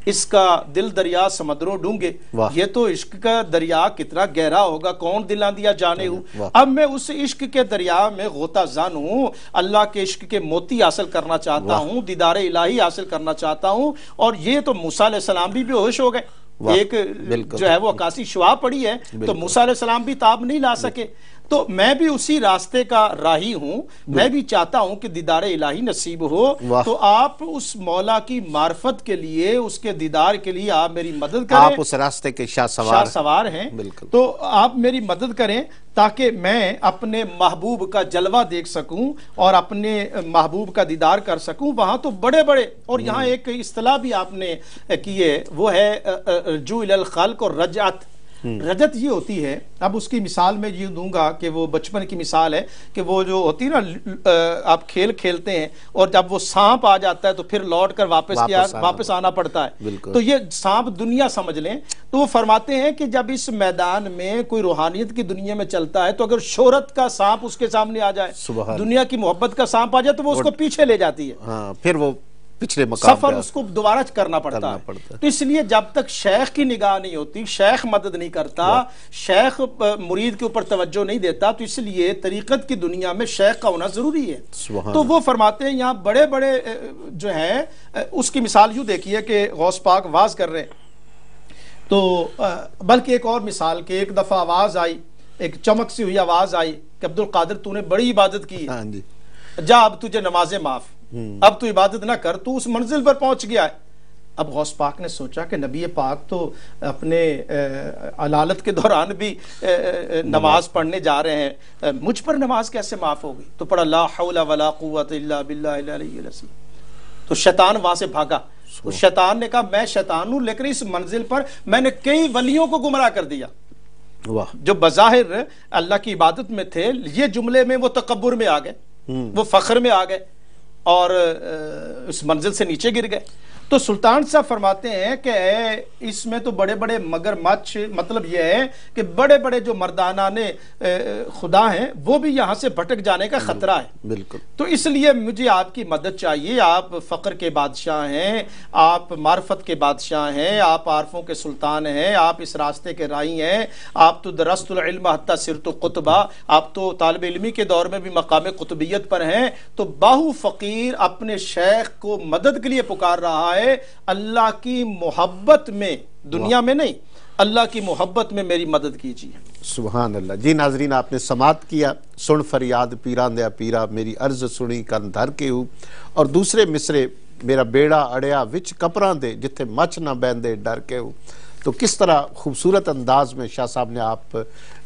इसका दिल दरिया समंदरों डूंगे ये तो इश्क का दरिया कितना गहरा होगा कौन दिला दिया जाने हूं अब मैं उस इश्क के दरिया में गोता जान हूं अल्लाह के इश्क के मोती हासिल करना चाहता हूँ दीदार इलाही हासिल करना चाहता हूँ और ये तो मूसा सलाम भी बेहोश हो गए एक जो है वो अकाशी शुआ पड़ी है तो मूसा सलाम भी ताब नहीं ला सके तो मैं भी उसी रास्ते का राही हूं मैं भी चाहता हूं कि दीदार इलाही नसीब हो तो आप उस मौला की मार्फत के लिए उसके दीदार के लिए आप मेरी मदद करें आप उस रास्ते के शाह सवार, शा सवार हैं तो आप मेरी मदद करें ताकि मैं अपने महबूब का जलवा देख सकूं और अपने महबूब का दीदार कर सकूं वहां तो बड़े बड़े और यहाँ हम्म। एक असलाह भी आपने की है वो है जू खल्क और रजात हम्म। रजत ये होती है अब उसकी मिसाल मैं ये दूंगा कि वो बचपन की मिसाल है कि वो जो होती है ना आप खेल खेलते हैं और जब वो सांप आ जाता है तो फिर लौट कर वापस, किया वापस आना पड़ता है तो ये सांप दुनिया समझ लें तो वो फरमाते हैं कि जब इस मैदान में कोई रूहानियत की दुनिया में चलता है तो अगर शोहरत का सांप उसके सामने आ जाए दुनिया की मोहब्बत का सांप आ जाए तो वो उसको पीछे ले जाती है हाँ, फिर वो पिछले सफर उसको दोबारा करना पड़ता है तो इसलिए जब तक शेख की निगाह नहीं होती शेख मदद नहीं करता शेख मुरीद के ऊपर तवज्जो नहीं देता तो इसलिए तरीकत की दुनिया में शेख का होना जरूरी है तो वो फरमाते हैं यहाँ बड़े बड़े जो है उसकी मिसाल यूं देखिए कि गौस पाक वाज कर रहे तो बल्कि एक और मिसाल के एक दफ़ा आवाज़ आई एक चमक सी हुई आवाज़ आई कि अब्दुल कादिर तूने बड़ी इबादत की हाँ जा अब तुझे नमाजें माफ़ हम्म। अब तू इबादत ना कर तू उस मंजिल पर पहुंच गया है अब गौस पाक ने सोचा कि नबी पाक तो अपने अलालत के दौरान भी नमाज, पढ़ने जा रहे हैं मुझ पर नमाज कैसे माफ़ गई तो पढ़ा तो शैतान वहां से भागा तो शैतान ने कहा मैं शैतान हूं लेकिन इस मंजिल पर मैंने कई वलियों को गुमराह कर दिया वाह जो बज़ाहिर अल्लाह की इबादत में थे ये जुमले में वो तकबर में आ गए हम्म। वो फख्र में आ गए और उस मंजिल से नीचे गिर गए तो सुल्तान साहब फरमाते हैं कि इसमें तो बड़े बड़े मगरमच्छ मतलब यह है कि बड़े बड़े जो मर्दाना ने खुदा हैं वो भी यहाँ से भटक जाने का खतरा है बिल्कुल तो इसलिए मुझे आपकी मदद चाहिए आप फकर के बादशाह हैं आप मार्फत के बादशाह हैं आप आरफों के सुल्तान हैं आप इस रास्ते के राही हैं आप तो दरस्तम सिर तो कुतबा आप तो तालब इलमी के दौर में भी मकाम कुतबियत पर हैं तो बाहू फ़कीर अपने शेख को मदद के लिए पुकार रहा है जाए अल्लाह की मोहब्बत में दुनिया में नहीं अल्लाह की मोहब्बत में मेरी मदद कीजिए सुबहान अल्लाह जी नाजरीन आपने समात किया सुन फरियाद पीरा दया पीरा मेरी अर्ज सुनी कन धर के हूँ और दूसरे मिसरे मेरा बेड़ा अड़िया विच कपरा दे जिथे मच ना बहन दे डर के हूँ तो किस तरह खूबसूरत अंदाज में शाह साहब ने आप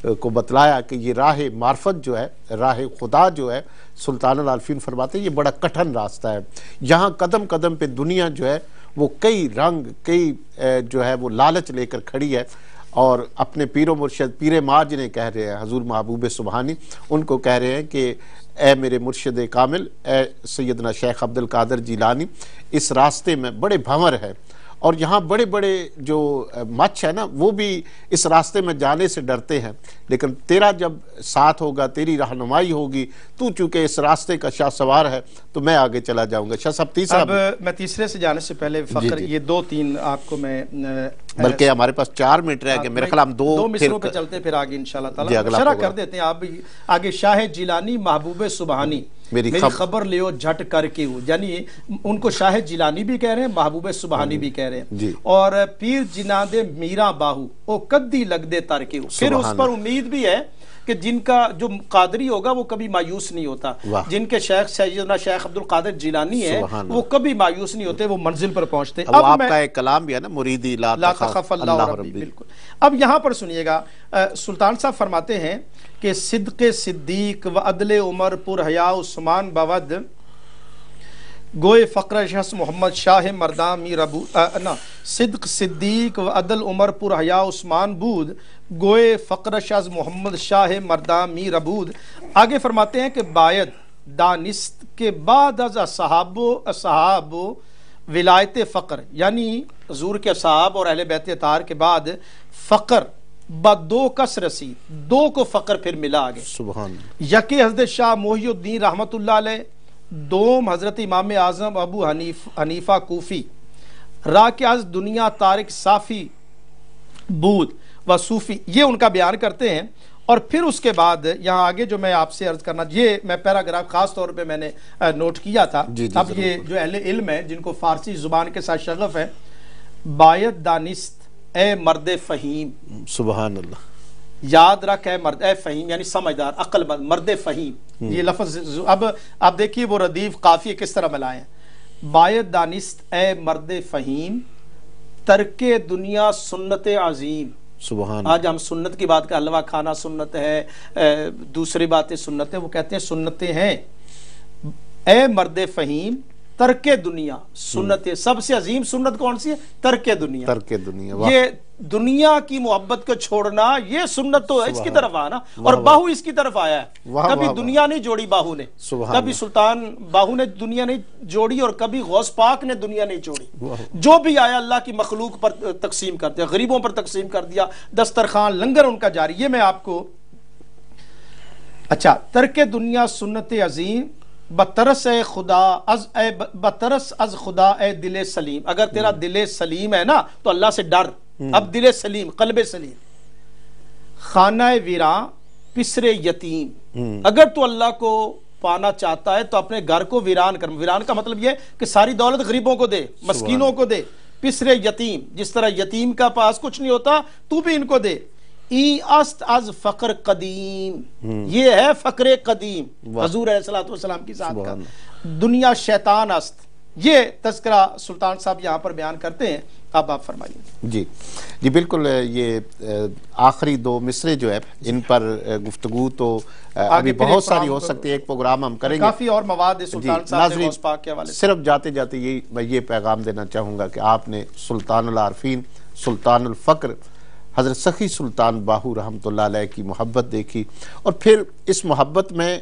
को बतलाया कि ये राह मार्फत जो है राह खुदा जो है सुल्तान आलफिन फरमाते ये बड़ा कठिन रास्ता है यहाँ कदम कदम पे दुनिया जो है वो कई रंग कई जो है वो लालच लेकर खड़ी है और अपने पीरों मुर्शद पीर मार जिन्हें कह रहे हैं हजूर महबूब सुबहानी उनको कह रहे हैं कि ए मेरे मुर्शद कामिल ए सैदना शेख अब्दुल कादर लानी इस रास्ते में बड़े भंवर है और यहाँ बड़े बड़े जो मच्छ है ना वो भी इस रास्ते में जाने से डरते हैं लेकिन तेरा जब साथ होगा तेरी रहनुमाई होगी तू चूंकि इस रास्ते का शाह सवार है तो मैं आगे चला जाऊँगा शाह साहब तीसरा अब मैं तीसरे से जाने से पहले फकर ये दो तीन आपको मैं बल्कि हमारे पास चार मिनट रह गए हाँ, मेरे ख्याल हम दो दो मिसरों पे चलते फिर आगे इन शाह कर देते हैं आप आगे शाह जिलानी महबूब सुबहानी मेरी, मेरी खबर लियो झट करके यानी उनको शाहिद जिलानी भी कह रहे हैं महबूब सुबहानी हाँ भी कह रहे हैं और पीर जिनादे मीरा बाहू ओ कद्दी लग दे तरके फिर उस पर उम्मीद भी है कि जिनका जो कादरी होगा वो कभी मायूस नहीं होता जिनके शेख सैदना शेख अब्दुल कादर जिलानी है वो कभी मायूस नहीं होते वो मंजिल पर पहुंचते अब आपका एक कलाम भी है ना मुरीदी बिल्कुल अब यहाँ पर सुनिएगा सुल्तान साहब फरमाते हैं कि सिद्क सिद्दीक व अदल उमर पुर उस्मान बवद गोए फ़क्र शहस मोहम्मद शाह मरदामी रबू ना सिद्क सिद्दीक व अदल पुर हया उस्मान बूद गोए फ़क्र शहस मोहम्मद शाह मरदामी रबूद आगे फरमाते हैं कि बायद दानिस्त के बाद अज असहाब असहाब विलायत फ़क्र यानी हजूर के साहब और अहल बैत तार के बाद फ़क्र ब दो कस रसी दो को फ़क्र फिर मिला आगे सुबह यकी हजरत शाह मोहिउद्दीन रहमत दोम हज़रत इमाम आज़म अबू हनीफ हनीफ़ा कोफ़ी राक्याज दुनिया तारिक साफ़ी बूद व सूफ़ी ये उनका बयान करते हैं और फिर उसके बाद यहाँ आगे जो मैं आपसे अर्ज करना ये मैं पैराग्राफ खास तौर पे मैंने नोट किया था जी, जी, अब ये जो अहले इल्म है जिनको फारसी ज़ुबान के साथ शगफ़ है बायत दानिस्त ए मर्द फ़हीम सुबह अल्लाह याद रख है मर्द फ़हीम यानी समझदार अक्लमंद मर्द फ़हीम हम्म। ये लफ्ज़ अब आप देखिए वो रदीफ काफ़ी किस तरह मिलाए हैं दानिस्त ए मर्द फ़हीम तरक दुनिया सुन्नत अजीम सुबहान आज हम सुन्नत की बात कर हलवा खाना सुन्नत है दूसरी बातें सुन्नत है वो कहते हैं सुन्नतें हैं ए मर्द फ़हीम तर्क दुनिया सुन्नत है हम्म। सबसे अजीम सुन्नत कौन सी है तर्क दुनिया तर्क दुनिया ये दुनिया की मोहब्बत को छोड़ना ये सुन्नत तो इसकी तरफ आना और बाहू इसकी तरफ आया है कभी दुनिया नहीं जोड़ी बाहू ने कभी सुल्तान बाहू ने दुनिया नहीं जोड़ी और कभी गौस पाक ने दुनिया नहीं जोड़ी जो भी आया अल्लाह की मखलूक पर तकसीम कर दिया गरीबों पर तकसीम कर दिया दस्तरखान लंगर उनका जारी ये मैं आपको अच्छा तर्क दुनिया सुन्नत अजीम बतरस ए खुदा अज ए बतरस अज खुदा ए दिल सलीम अगर तेरा हम्म। दिल सलीम है ना तो अल्लाह से डर हम्म। अब दिल सलीम कलब सलीम खाना वीरा पिसरे यतीम हम्म। अगर तू अल्लाह को पाना चाहता है तो अपने घर को वीरान कर वीरान का मतलब यह कि सारी दौलत गरीबों को दे मस्किनों को दे पिसरे यतीम जिस तरह यतीम का पास कुछ नहीं होता तू भी इनको दे ई अस्त अज फकर कदीम हम्म। ये है फकर कदीम हजूर सलाम की साथ का दुनिया शैतान अस्त ये तस्करा सुल्तान साहब यहाँ पर बयान करते हैं अब आप फरमाइए जी जी बिल्कुल ये आखिरी दो मिसरे जो है इन पर गुफ्तु तो अभी बहुत सारी हो सकती है एक प्रोग्राम हम करेंगे काफ़ी और मवाद है सिर्फ जाते जाते ये मैं ये पैगाम देना चाहूँगा कि आपने सुल्तान आरफीन सुल्तान फ़क्र हज़रत सखी सुल्तान बाहू रहमत की मोहब्बत देखी और फिर इस मोहब्बत में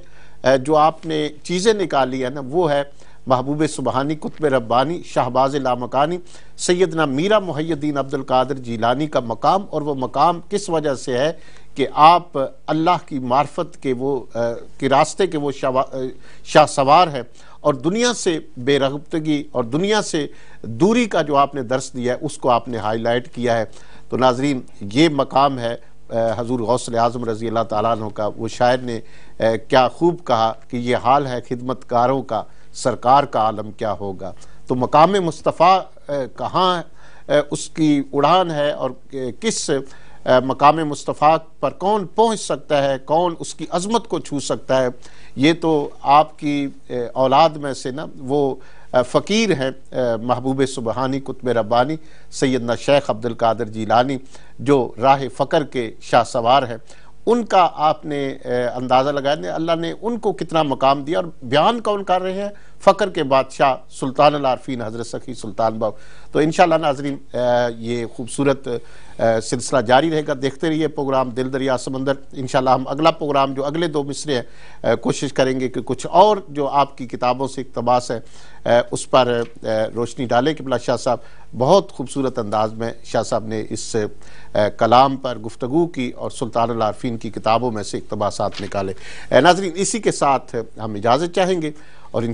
जो आपने चीज़ें निकाली है ना वो है महबूब सुबहानी कुतब रब्बानी शाहबाज लामकानी सैदना मीरा मुहैद्दीन अब्दुल्कर जीलानी का मकाम और वह मकाम किस वजह से है कि आप अल्लाह की मार्फत के वो के रास्ते के वो शाह सवार हैं और दुनिया से बेरगतगी और दुनिया से दूरी का जो आपने दर्श दिया है उसको आपने हाईलाइट किया है तो नाजरीन ये मकाम है हजूर गौसल आज़म रज़ी अल्लाह तुम का वो शायर ने क्या खूब कहा कि ये हाल है खिदमतकारों का सरकार का आलम क्या होगा तो मकाम मुस्तफ़ा कहाँ उसकी उड़ान है और किस मकाम मुस्तफ़ा पर कौन पहुँच सकता है कौन उसकी अजमत को छू सकता है ये तो आपकी औलाद में से ना वो फ़कीर हैं महबूब सुबहानी कुतब रब्बानी सैदना शेख अब्दुल कादर जीलानी जो राह फ़कर के शाह सवार हैं उनका आपने अंदाज़ा लगाया अल्लाह ने उनको कितना मकाम दिया और बयान कौन कर रहे हैं फ़कर के बादशाह सुल्तान आरफीन हज़रत सखी सुल्तान बाब तो इन नाजरीन ये खूबसूरत सिलसिला जारी रहेगा देखते रहिए प्रोग्राम दिल दरिया समंदर इन हम अगला प्रोग्राम जो अगले दो मिसरे हैं कोशिश करेंगे कि कुछ और जो आपकी किताबों से इकतबास है उस पर रोशनी डालें कि शाह साहब बहुत खूबसूरत अंदाज में शाह साहब ने इस कलाम पर गुफ्तु की और सुल्तान आरफीन की किताबों में से इकतबास निकाले नाजरीन इसी के साथ हम इजाज़त चाहेंगे और इन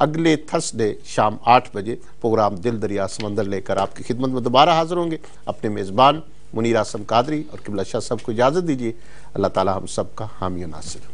अगले थर्सडे शाम आठ बजे प्रोग्राम दिल दरिया समंदर लेकर आपकी खिदमत में दोबारा हाजिर होंगे अपने मेज़बान मुनीर आसम कादरी और किबला शाह सब को इजाज़त दीजिए अल्लाह ताला हम सब का हामी नासिर